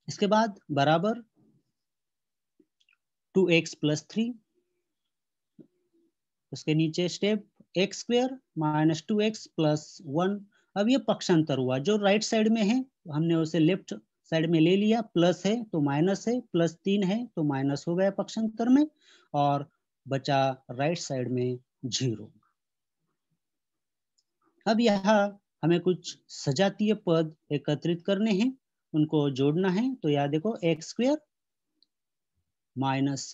इसके बाद बराबर टू एक्स प्लस थ्री उसके नीचे step x square minus two x plus one अब ये पक्षांतर हुआ जो राइट साइड में है हमने उसे लेफ्ट साइड में ले लिया प्लस है तो माइनस है प्लस तीन है तो माइनस हो गया पक्षांतर में और बचा राइट साइड में जीरो अब यहाँ हमें कुछ सजातीय पद एकत्रित करने हैं उनको जोड़ना है तो यहाँ देखो x square minus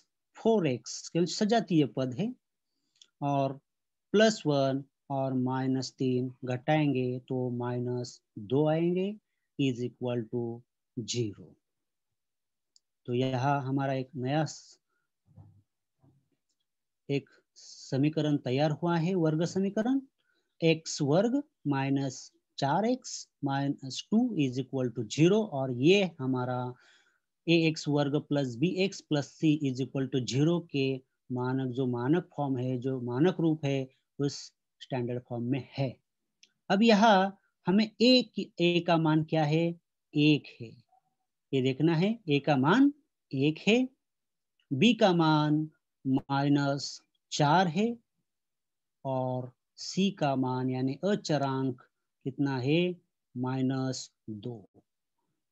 four x क्योंकि सजातीय पद है और प्लस वन और माइनस तीन घटाएंगे तो माइनस दो आएंगे इज इक्वल टू जीरो तो यह हमारा एक नया एक समीकरण तैयार हुआ है वर्ग समीकरण एक्स वर्ग माइनस चार x minus two is equal to zero और ये हमारा ए एक्स वर्ग plus b x plus c is equal to zero के मानक जो मानक फॉर्म है जो मानक रूप है उस स्टैंडर्ड फॉर्म में है अब यह हमें ए ए का मान क्या है एक है ये देखना है ए का मान एक है बी का मान माइनस चार है और सी का मान यानी अचरांक कितना है माइनस दो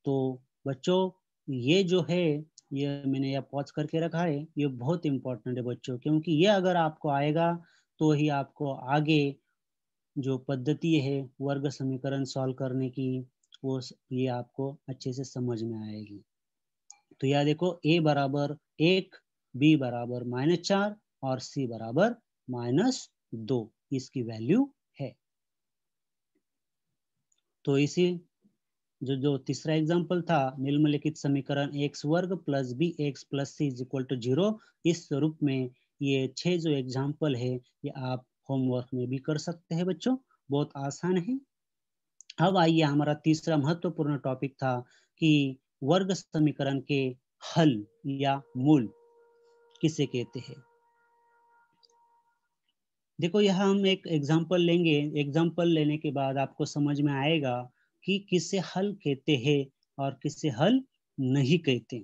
तो बच्चों ये जो है ये मैंने यह पॉज करके रखा है ये बहुत इम्पोर्टेंट है बच्चों क्योंकि ये अगर आपको आएगा तो ही आपको आगे जो पद्धति है वर्ग समीकरण सॉल्व करने की वो ये आपको अच्छे से समझ में आएगी तो यह देखो ए बराबर एक बी बराबर माइनस चार और सी बराबर माइनस दो इसकी वैल्यू है तो इसी जो जो तीसरा एग्जाम्पल था निम्नलिखित समीकरण एक्स वर्ग plus b x plus c is equal to zero इस स्वरूप में ये छह जो एग्जाम्पल है ये आप होमवर्क में भी कर सकते हैं बच्चों बहुत आसान है अब आइए हमारा तीसरा महत्वपूर्ण टॉपिक था कि वर्ग समीकरण के हल या मूल किसे कहते हैं देखो यह हम एक एग्जाम्पल लेंगे एग्जाम्पल लेने के बाद आपको समझ में आएगा कि किसे हल कहते हैं और किसे हल नहीं कहते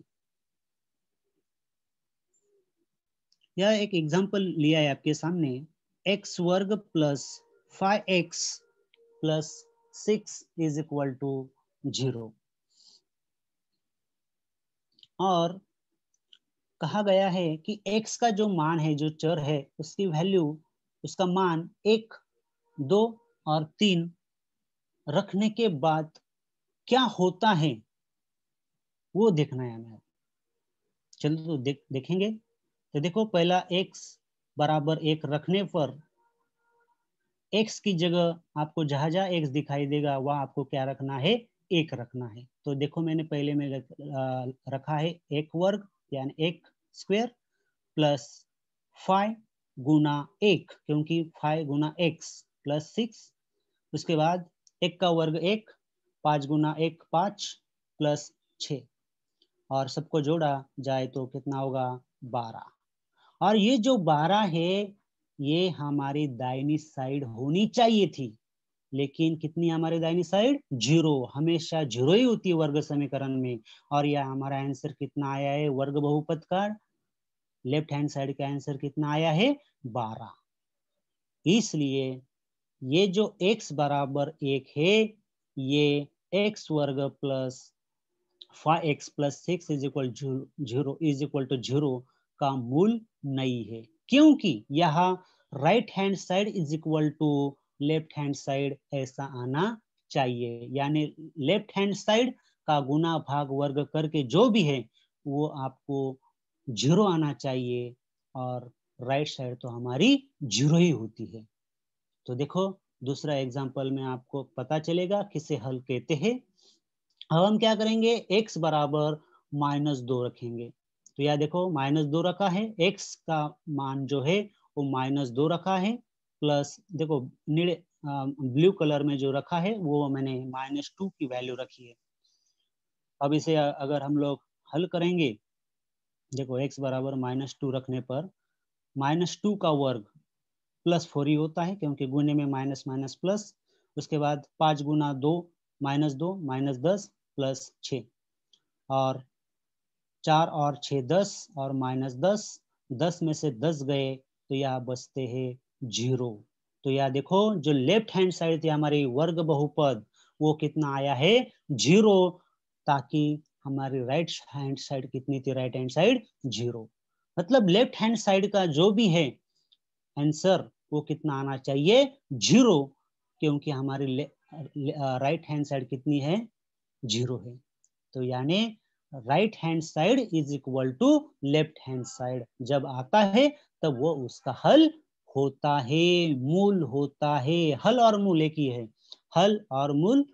यह एक एग्जाम्पल लिया है आपके सामने एक्स वर्ग plus five x plus six is equal to zero और कहा गया है कि x का जो मान है जो चर है उसकी वैल्यू उसका मान एक दो और तीन रखने के बाद क्या होता है वो देखना है हमें चलो तो देख देखेंगे तो देखो पहला एक्स बराबर एक रखने पर एक्स की जगह आपको जहां जहां एक्स दिखाई देगा वह आपको क्या रखना है एक रखना है तो देखो मैंने पहले में रखा है एक वर्ग यानी एक स्क्वेयर प्लस फाइव गुना एक क्योंकि फाइव गुना एक्स प्लस सिक्स उसके बाद एक का वर्ग एक पांच गुना एक पांच प्लस छ और सबको जोड़ा जाए तो कितना होगा बारह और ये जो बारह है ये हमारी दाहिनी साइड होनी चाहिए थी लेकिन कितनी हमारे दाहिनी साइड जीरो हमेशा जीरो ही होती है वर्ग समीकरण में और यह हमारा आंसर कितना आया है वर्ग बहुपद का लेफ्ट हैंड साइड का आंसर कितना आया है बारह इसलिए ये जो x बराबर एक है ये x वर्ग plus five x plus six is equal zero is equal to zero का मूल नहीं है क्योंकि यहाँ right hand side is equal to left hand side ऐसा आना चाहिए यानी लेफ्ट हैंड साइड का गुना भाग वर्ग करके जो भी है वो आपको जीरो आना चाहिए और राइट साइड तो हमारी जीरो ही होती है तो देखो दूसरा एग्जाम्पल में आपको पता चलेगा किसे हल कहते हैं अब हम क्या करेंगे एक्स बराबर माइनस दो रखेंगे तो यह देखो माइनस दो रखा है एक्स का मान जो है वो माइनस दो रखा है प्लस देखो नीले ब्लू कलर में जो रखा है वो मैंने माइनस टू की वैल्यू रखी है अब इसे अगर हम लोग हल करेंगे देखो एक्स बराबर माइनस टू रखने पर माइनस टू का वर्ग प्लस फोर ही होता है क्योंकि गुने में माइनस माइनस प्लस उसके बाद पाँच गुना दो माइनस दो माइनस दस प्लस छ और चार और छ दस और माइनस दस दस में से दस गए तो यह बचते हैं जीरो तो यह देखो जो लेफ्ट हैंड साइड थी हमारी वर्ग बहुपद वो कितना आया है जीरो ताकि हमारी राइट हैंड साइड कितनी थी राइट हैंड साइड जीरो मतलब लेफ्ट हैंड साइड का जो भी है आंसर वो कितना आना चाहिए जीरो क्योंकि हमारी राइट हैंड साइड कितनी है जीरो है तो यानी right hand side is equal to left hand side जब आता है तब वो उसका हल होता है मूल होता है हल और मूल एक ही है हल और मूल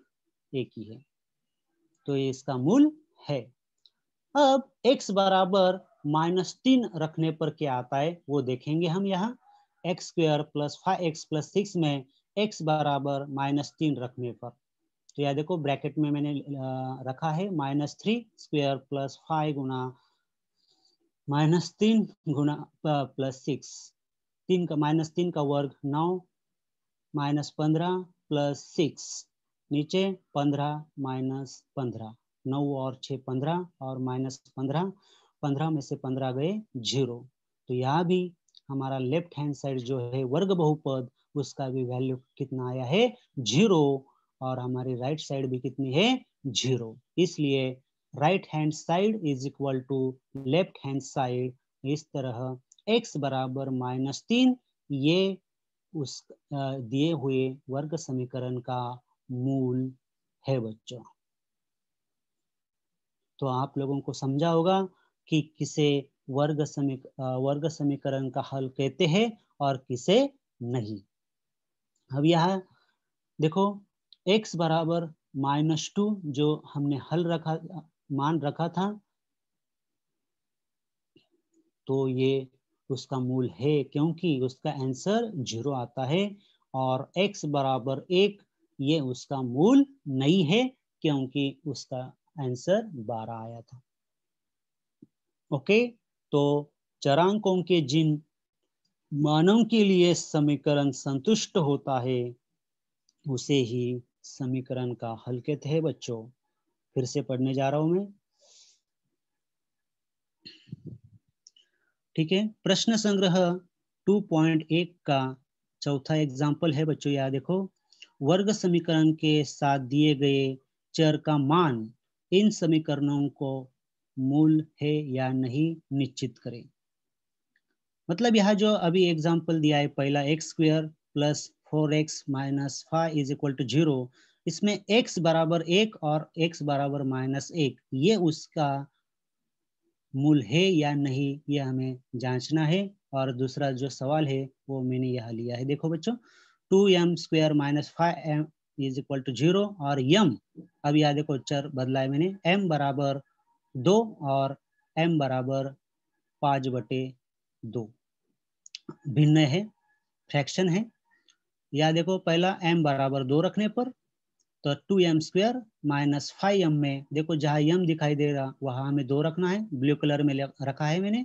एक ही है तो ये इसका मूल है अब x बराबर माइनस तीन रखने पर क्या आता है वो देखेंगे हम यहाँ x square plus five x plus six में एक्स बराबर माइनस तीन रखने पर तो यह देखो ब्रैकेट में मैंने रखा है minus three square plus five गुना माइनस तीन गुना प्लस सिक्स तीन का माइनस तीन का वर्ग नौ माइनस पंद्रह प्लस सिक्स नीचे पंद्रह माइनस पंद्रह नौ और छ पंद्रह और माइनस पंद्रह पंद्रह में से पंद्रह गए जीरो तो यहाँ भी हमारा लेफ्ट हैंड साइड जो है वर्ग बहुपद उसका भी वैल्यू कितना आया है जीरो और हमारी राइट right साइड भी कितनी है जीरो इसलिए right hand side is equal to left hand side इस तरह x बराबर माइनस तीन ये उस दिए हुए वर्ग समीकरण का मूल है बच्चों तो आप लोगों को समझा होगा कि किसे वर्ग समीक वर्ग समीकरण का हल कहते हैं और किसे नहीं अब यह देखो x बराबर माइनस टू जो हमने हल रखा मान रखा था तो ये उसका मूल है क्योंकि उसका आंसर जीरो आता है और x बराबर एक ये उसका मूल नहीं है क्योंकि उसका आंसर बारह आया था ओके तो चरांकों के जिन मानव के लिए समीकरण संतुष्ट होता है उसे ही समीकरण का हल कहते हैं बच्चों फिर से पढ़ने जा रहा हूं मैं ठीक है प्रश्न संग्रह 2.1 का चौथा एग्जाम्पल है बच्चों याद देखो वर्ग समीकरण के साथ दिए गए चर का मान इन समीकरणों को मूल है या नहीं निश्चित करें मतलब यहाँ जो अभी एग्जाम्पल दिया है पहला x square plus four x minus five is equal to zero इसमें एक्स बराबर एक और एक्स बराबर माइनस एक ये उसका मूल है या नहीं ये हमें जांचना है और दूसरा जो सवाल है वो मैंने यहाँ लिया है देखो बच्चों two m square minus five m is equal to zero और यम अब यहाँ देखो चर बदला है मैंने एम बराबर दो और m बराबर पाँच बटे दो भिन्न है फ्रैक्शन है या देखो पहला m बराबर दो रखने पर तो two m square minus five m में देखो जहाँ यम दिखाई दे रहा वहाँ हमें दो रखना है ब्लू कलर में रखा है मैंने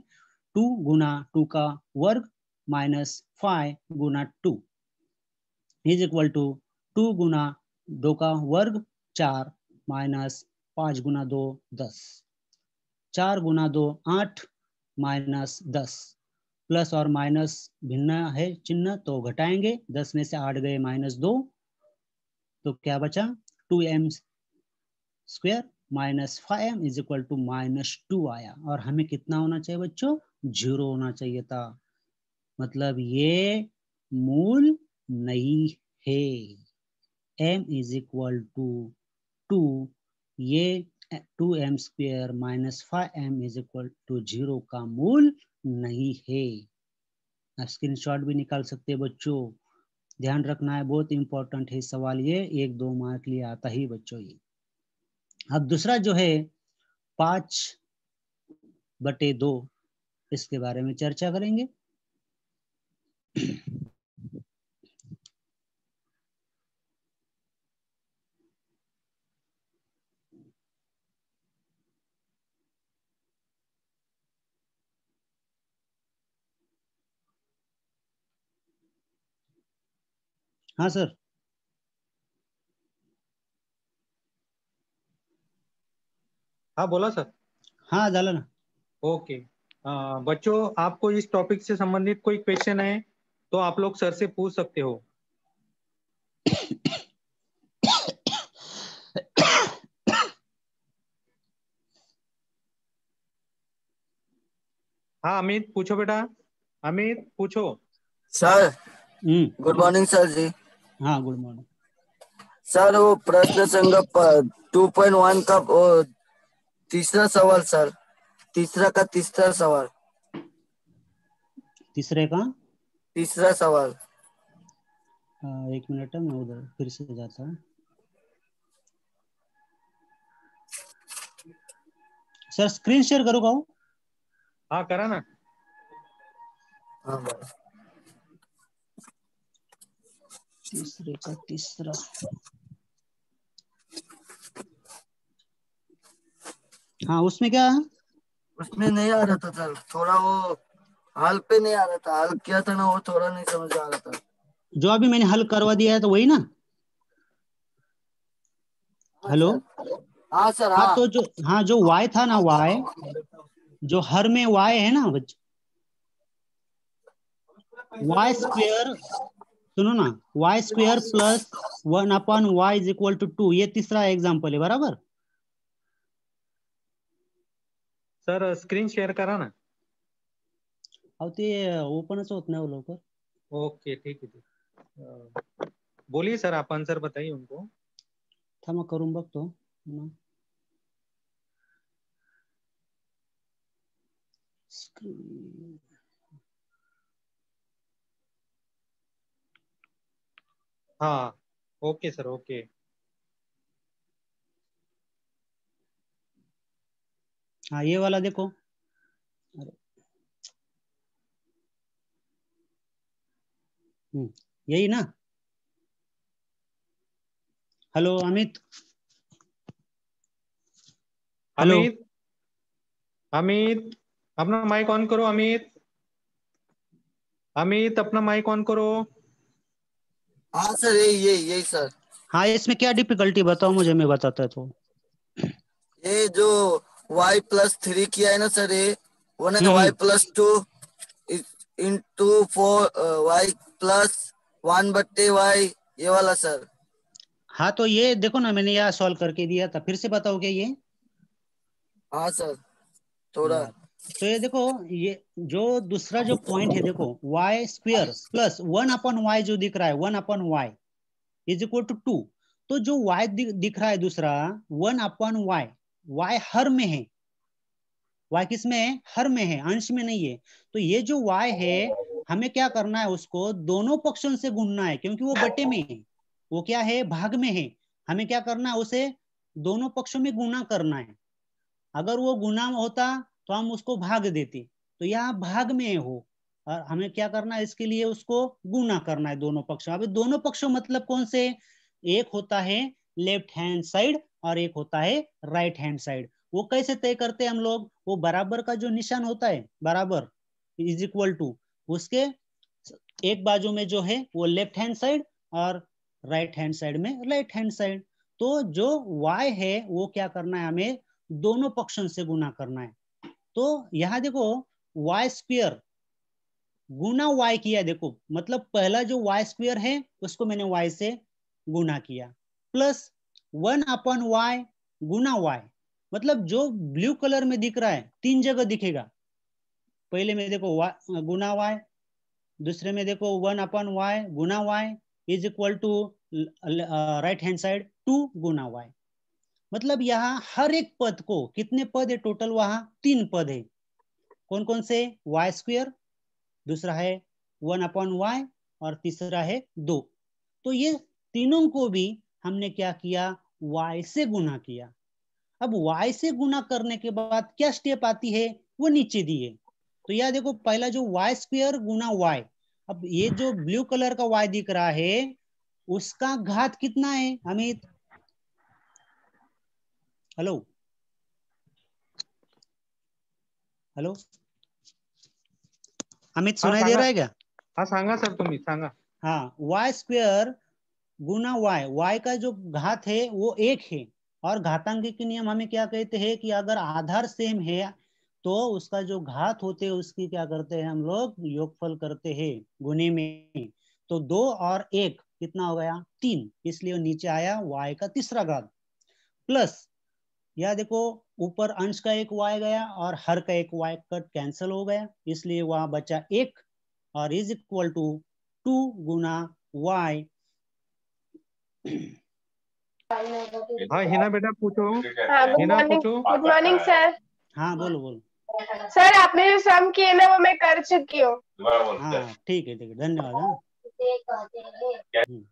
टू गुना टू का वर्ग माइनस फाइव गुना two is equal to two गुना दो का वर्ग चार माइनस पाँच गुना दो दस चार गुना दो आठ माइनस दस प्लस और माइनस भिन्न है चिन्ह तो घटाएंगे दस में से आठ गए माइनस दो तो क्या बचा two m square minus five m is equal to minus two आया और हमें कितना होना चाहिए बच्चों जीरो होना चाहिए था मतलब ये मूल नहीं है m is equal to two ये two m square minus five m is equal to zero का मूल नहीं है आप स्क्रीन शॉट भी निकाल सकते हैं बच्चों ध्यान रखना है बहुत इंपॉर्टेंट है सवाल ये एक दो मार्क लिए आता ही बच्चों ये अब दूसरा जो है पांच बटे दो इसके बारे में चर्चा करेंगे हाँ सर हाँ बोला सर हाँ जाला ना ओके आ, बच्चों आपको इस टॉपिक से संबंधित कोई क्वेश्चन है तो आप लोग सर से पूछ सकते हो हाँ अमित पूछो बेटा अमित पूछो sir hmm. Good morning sir ji हाँ गुड मॉर्निंग सर वो प्रश्न संघ टू पॉइंट वन का तीसरा सवाल सर तीसरा का तीसरा सवाल तीसरे का तीसरा सवाल आ, एक मिनट है मैं उधर फिर से जाता हूँ सर स्क्रीन शेयर करूँगा हाँ करा ना हाँ तीसरे का तीसरा हाँ उसमें क्या उसमें नहीं आ रहा था सर थोड़ा वो हल पे नहीं आ रहा था हल क्या था ना वो थोड़ा नहीं समझ आ रहा था जो अभी मैंने हल करवा दिया है तो वही ना हाँ, हेलो हाँ सर हाँ, हाँ तो जो हाँ जो वाय था ना वाय जो हर में वाय है ना वाय स्क्वेयर सुनो ना y square plus one upon y is equal to two ये तीसरा एग्जाम्पल है बराबर सर स्क्रीन शेयर करा ना अहो ते ओपनच ओके ठीक है बोलिए सर आप आंसर बताइए उनको थांबा करून बघतो स्क्रीन हाँ ओके सर ओके हाँ ये वाला देखो हम्म, यही ना हेलो अमित हेलो अमित अमित अपना माइक ऑन करो अमित अमित अपना माइक ऑन करो हाँ सर यही यही यही सर हाँ इसमें क्या डिफिकल्टी बताओ मुझे मैं बताता है तो ये जो वाई प्लस थ्री किया है ना सर ये वो ना y plus two into four y plus one बट्टे वाई ये वाला सर हाँ तो ये देखो ना मैंने यहाँ सॉल्व करके दिया था फिर से बताओ क्या ये हाँ सर थोड़ा हाँ। तो ये देखो ये जो दूसरा जो पॉइंट है देखो y square plus one upon y जो दिख रहा है one upon y is equal to two तो जो वाई दिख, रहा है दूसरा वन अपॉन वाई वाई हर में है वाई किस में है हर में है अंश में नहीं है तो ये जो वाई है हमें क्या करना है उसको दोनों पक्षों से गुणना है क्योंकि वो बटे में है वो क्या है भाग में है हमें क्या करना है उसे दोनों पक्षों में गुना करना है अगर वो गुना होता तो हम उसको भाग देते तो यहाँ भाग में हो और हमें क्या करना है इसके लिए उसको गुना करना है दोनों पक्षों अब दोनों पक्षों मतलब कौन से एक होता है लेफ्ट हैंड साइड और एक होता है राइट हैंड साइड वो कैसे तय करते हैं हम लोग वो बराबर का जो निशान होता है बराबर इज इक्वल टू उसके एक बाजू में जो है वो लेफ्ट हैंड साइड और राइट हैंड साइड में राइट हैंड साइड तो जो y है वो क्या करना है हमें दोनों पक्षों से गुना करना है तो यहाँ देखो वाई स्क्वेयर गुना वाई किया देखो मतलब पहला जो वाई स्क्वेयर है उसको मैंने वाई से गुना किया प्लस वन अपन वाई गुना वाई मतलब जो ब्लू कलर में दिख रहा है तीन जगह दिखेगा पहले में देखो वाई गुना वाई दूसरे में देखो वन अपन वाई गुना y is equal to right hand side two गुना वाई मतलब यहाँ हर एक पद को कितने पद है टोटल वहां तीन पद है कौन कौन से वाई स्क्वेयर दूसरा है वन अपॉन वाई और तीसरा है दो तो ये तीनों को भी हमने क्या किया वाई से गुना किया अब वाई से गुना करने के बाद क्या स्टेप आती है वो नीचे दिए तो यह देखो पहला जो वाई स्क्वेयर गुना वाई अब ये जो ब्लू कलर का वाई दिख रहा है उसका घात कितना है अमित हेलो हेलो अमित सुनाई दे रहा है क्या हाँ सांगा सर तुम्हें सांगा हाँ वाई स्क्वेयर गुना वाई वाई का जो घात है वो एक है और घातांक के नियम हमें क्या कहते हैं कि अगर आधार सेम है तो उसका जो घात होते हैं उसकी क्या करते हैं हम लोग योगफल करते हैं गुने में तो दो और एक कितना हो गया तीन इसलिए नीचे आया वाई का तीसरा घात प्लस या देखो ऊपर अंश का एक वाई गया और हर का एक वाई कट कैंसिल हो गया इसलिए वहां बचा एक और इज इक्वल टू टू गुना वाई हाँ हिना बेटा पूछो हाँ, हिना पूछो गुड मॉर्निंग सर हाँ बोलो बोलो सर आपने जो सम किए ना वो मैं कर चुकी हूँ हाँ ठीक है ठीक है धन्यवाद हाँ, हम्म।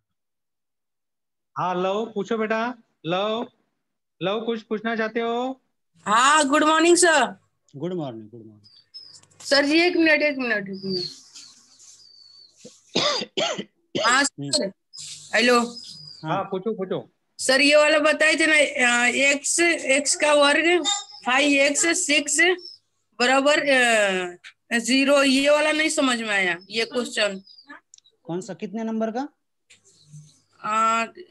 हाँ लव पूछो बेटा लव लव कुछ पूछना चाहते हो हाँ good morning sir good morning good morning sir ji एक मिनट एक मिनट एक मिनट हाँ सर हेलो हाँ पूछो पूछो सर ये वाला बताए थे ना एक्स एक्स का वर्ग फाइव एक्स सिक्स बराबर जीरो ये वाला नहीं समझ में आया ये क्वेश्चन कौन सा कितने नंबर का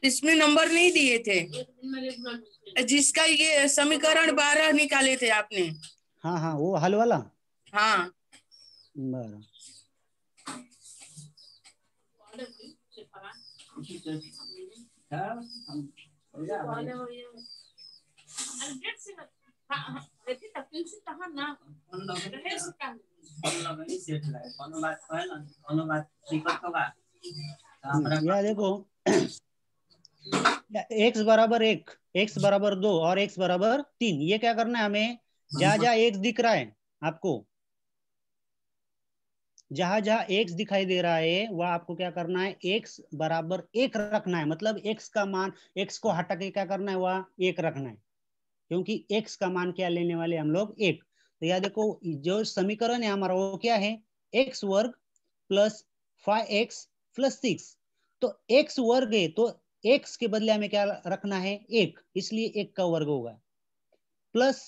इसमें नंबर नहीं दिए थे जिसका ये समीकरण बारह निकाले थे आपने हाँ हाँ वो हल वाला हाँ बारह ना हाँ, हाँ, हाँ। हम्म, या देखो एक्स बराबर एक एक्स बराबर दो और एक्स बराबर तीन ये क्या करना है हमें जहा जहा एक्स दिख रहा है आपको जहा जहा एक्स दिखाई दे रहा है वह आपको क्या करना है एक्स बराबर एक रखना है मतलब एक्स का मान एक्स को हटा के क्या करना है वह एक रखना है क्योंकि एक्स का मान क्या लेने वाले हम लोग एक तो यह देखो जो समीकरण है हमारा वो क्या है एक्स वर्ग plus five x plus six तो एक्स वर्ग है तो एक्स के बदले हमें क्या रखना है एक इसलिए एक का वर्ग होगा प्लस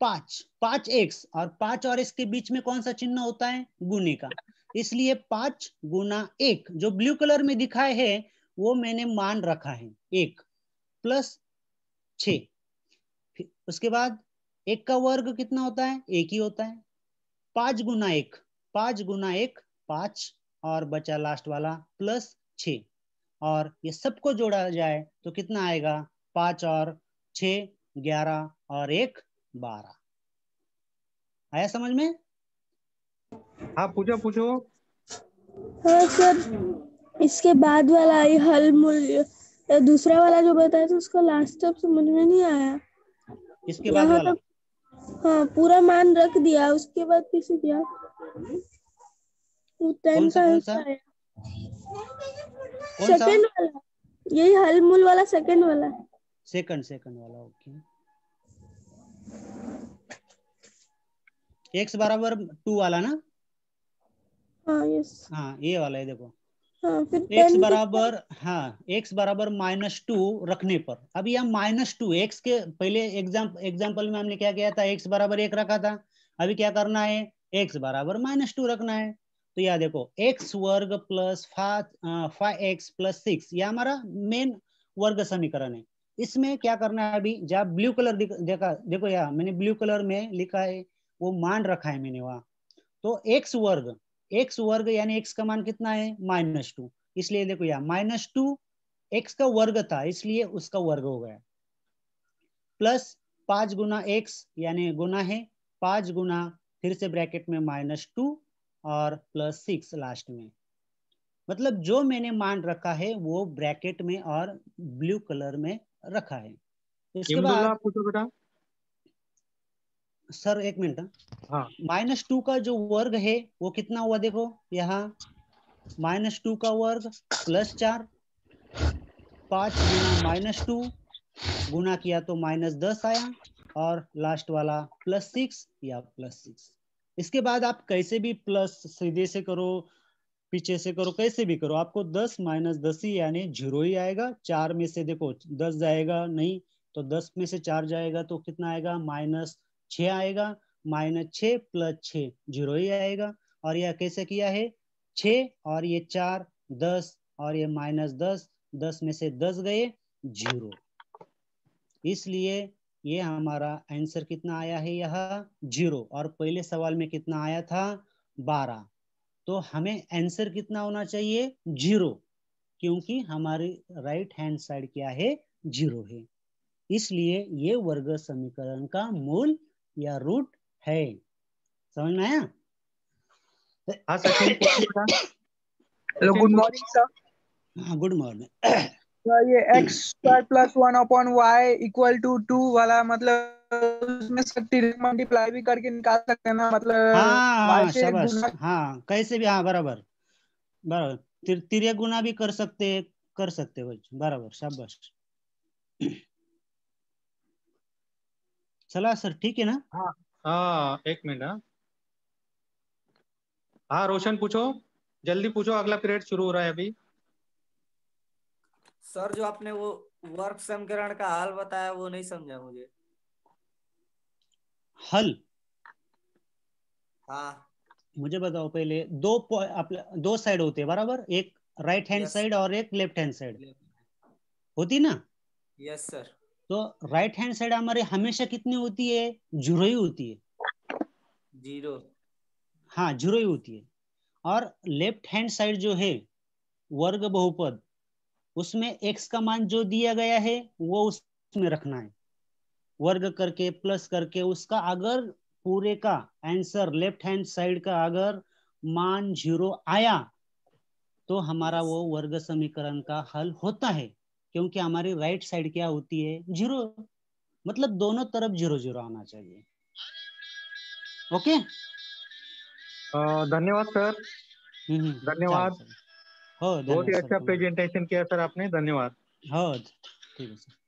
पांच पांच एक्स और पांच और इसके बीच में कौन सा चिन्ह होता है गुने का इसलिए पांच गुना एक जो ब्लू कलर में दिखाए है वो मैंने मान रखा है एक प्लस छ उसके बाद एक का वर्ग कितना होता है एक ही होता है पांच गुना एक पांच गुना एक पांच और बचा लास्ट वाला प्लस छ और ये सबको जोड़ा जाए तो कितना आएगा पांच और छ ग्यारह और एक बारह आया समझ में आप हाँ, पूछो पूछो हाँ सर इसके बाद वाला ये हल मूल्य दूसरा वाला जो बताया था उसका लास्ट समझ में नहीं आया इसके बाद वाला हाँ पूरा मान रख दिया उसके बाद किसी दिया कौन सा सेकंड वाला यही हल मूल वाला सेकंड वाला सेकंड सेकंड वाला ओके एक्स बराबर टू वाला ना हाँ हाँ ये वाला है देखो हाँ, एक्स बराबर हाँ एक्स बराबर माइनस टू रखने पर अब यह माइनस टू एक्स के पहले एग्जाम्पल में हमने क्या किया था एक्स बराबर एक रखा था अभी क्या करना है एक्स बराबर माइनस टू रखना है तो यहाँ देखो एक्स वर्ग plus five x plus six ये हमारा मेन वर्ग समीकरण है इसमें क्या करना है अभी जहाँ ब्लू कलर देखा देखो यहाँ मैंने ब्लू कलर में लिखा है वो मान रखा है मैंने वहां तो एक्स वर्ग एक्स वर्ग यानी एक्स का मान कितना है माइनस टू इसलिए देखो यहाँ माइनस टू एक्स का वर्ग था इसलिए उसका वर्ग हो गया प्लस पांच गुना एक्स यानी गुना है पांच गुना फिर से ब्रैकेट में माइनस टू और प्लस सिक्स लास्ट में मतलब जो मैंने मान रखा है वो ब्रैकेट में और ब्लू कलर में रखा है इसके बाद बेटा सर एक मिनट माइनस टू का जो वर्ग है वो कितना हुआ देखो यहाँ माइनस टू का वर्ग प्लस चार पांच गुना माइनस टू गुना किया तो माइनस दस आया और लास्ट वाला प्लस सिक्स या प्लस सिक्स इसके बाद आप कैसे भी प्लस सीधे से करो पीछे से करो कैसे भी करो आपको दस माइनस दस ही यानी जीरो ही आएगा चार में से देखो दस जाएगा नहीं तो दस में से चार जाएगा तो कितना आएगा माइनस छ आएगा माइनस छ प्लस छ जीरो ही आएगा और यह कैसे किया है छ और ये चार दस और ये माइनस दस दस में से दस गए जीरो इसलिए ये हमारा आंसर कितना आया है यह जीरो और पहले सवाल में कितना आया था बारह तो हमें आंसर कितना होना चाहिए जीरो क्योंकि हमारी राइट हैंड साइड क्या है जीरो है इसलिए ये वर्ग समीकरण का मूल या रूट है समझ में आया हाँ sir good morning sir good morning तो ये x square plus one upon y equal to two वाला मतलब उसमें शक्ति मल्टीप्लाई भी करके निकाल सकते हैं ना मतलब हाँ, शाबाश हाँ कैसे भी हाँ बराबर बराबर तिर, तिरे गुना भी कर सकते कर सकते हो बराबर शाबाश चला सर ठीक है ना हाँ हाँ एक मिनट हाँ हाँ रोशन पूछो जल्दी पूछो अगला पीरियड शुरू हो रहा है अभी सर जो आपने वो वर्ग समीकरण का हल बताया वो नहीं समझा मुझे हल हाँ मुझे बताओ पहले दो दो साइड होते हैं बराबर एक राइट हैंड साइड और एक लेफ्ट हैंड साइड होती ना यस सर तो राइट हैंड साइड हमारे हमेशा कितनी होती है जीरो ही होती है जीरो हाँ जीरो ही होती है और लेफ्ट हैंड साइड जो है वर्ग बहुपद उसमें एक्स का मान जो दिया गया है वो उसमें रखना है वर्ग करके प्लस करके उसका अगर पूरे का आंसर लेफ्ट हैंड साइड का अगर मान जीरो आया तो हमारा वो वर्ग समीकरण का हल होता है क्योंकि हमारी राइट साइड क्या होती है जीरो मतलब दोनों तरफ जीरो जीरो आना चाहिए ओके धन्यवाद सर हम्म, हम्म। धन्यवाद हाँ, बहुत ही अच्छा प्रेजेंटेशन किया सर आपने धन्यवाद हाँ ठीक है सर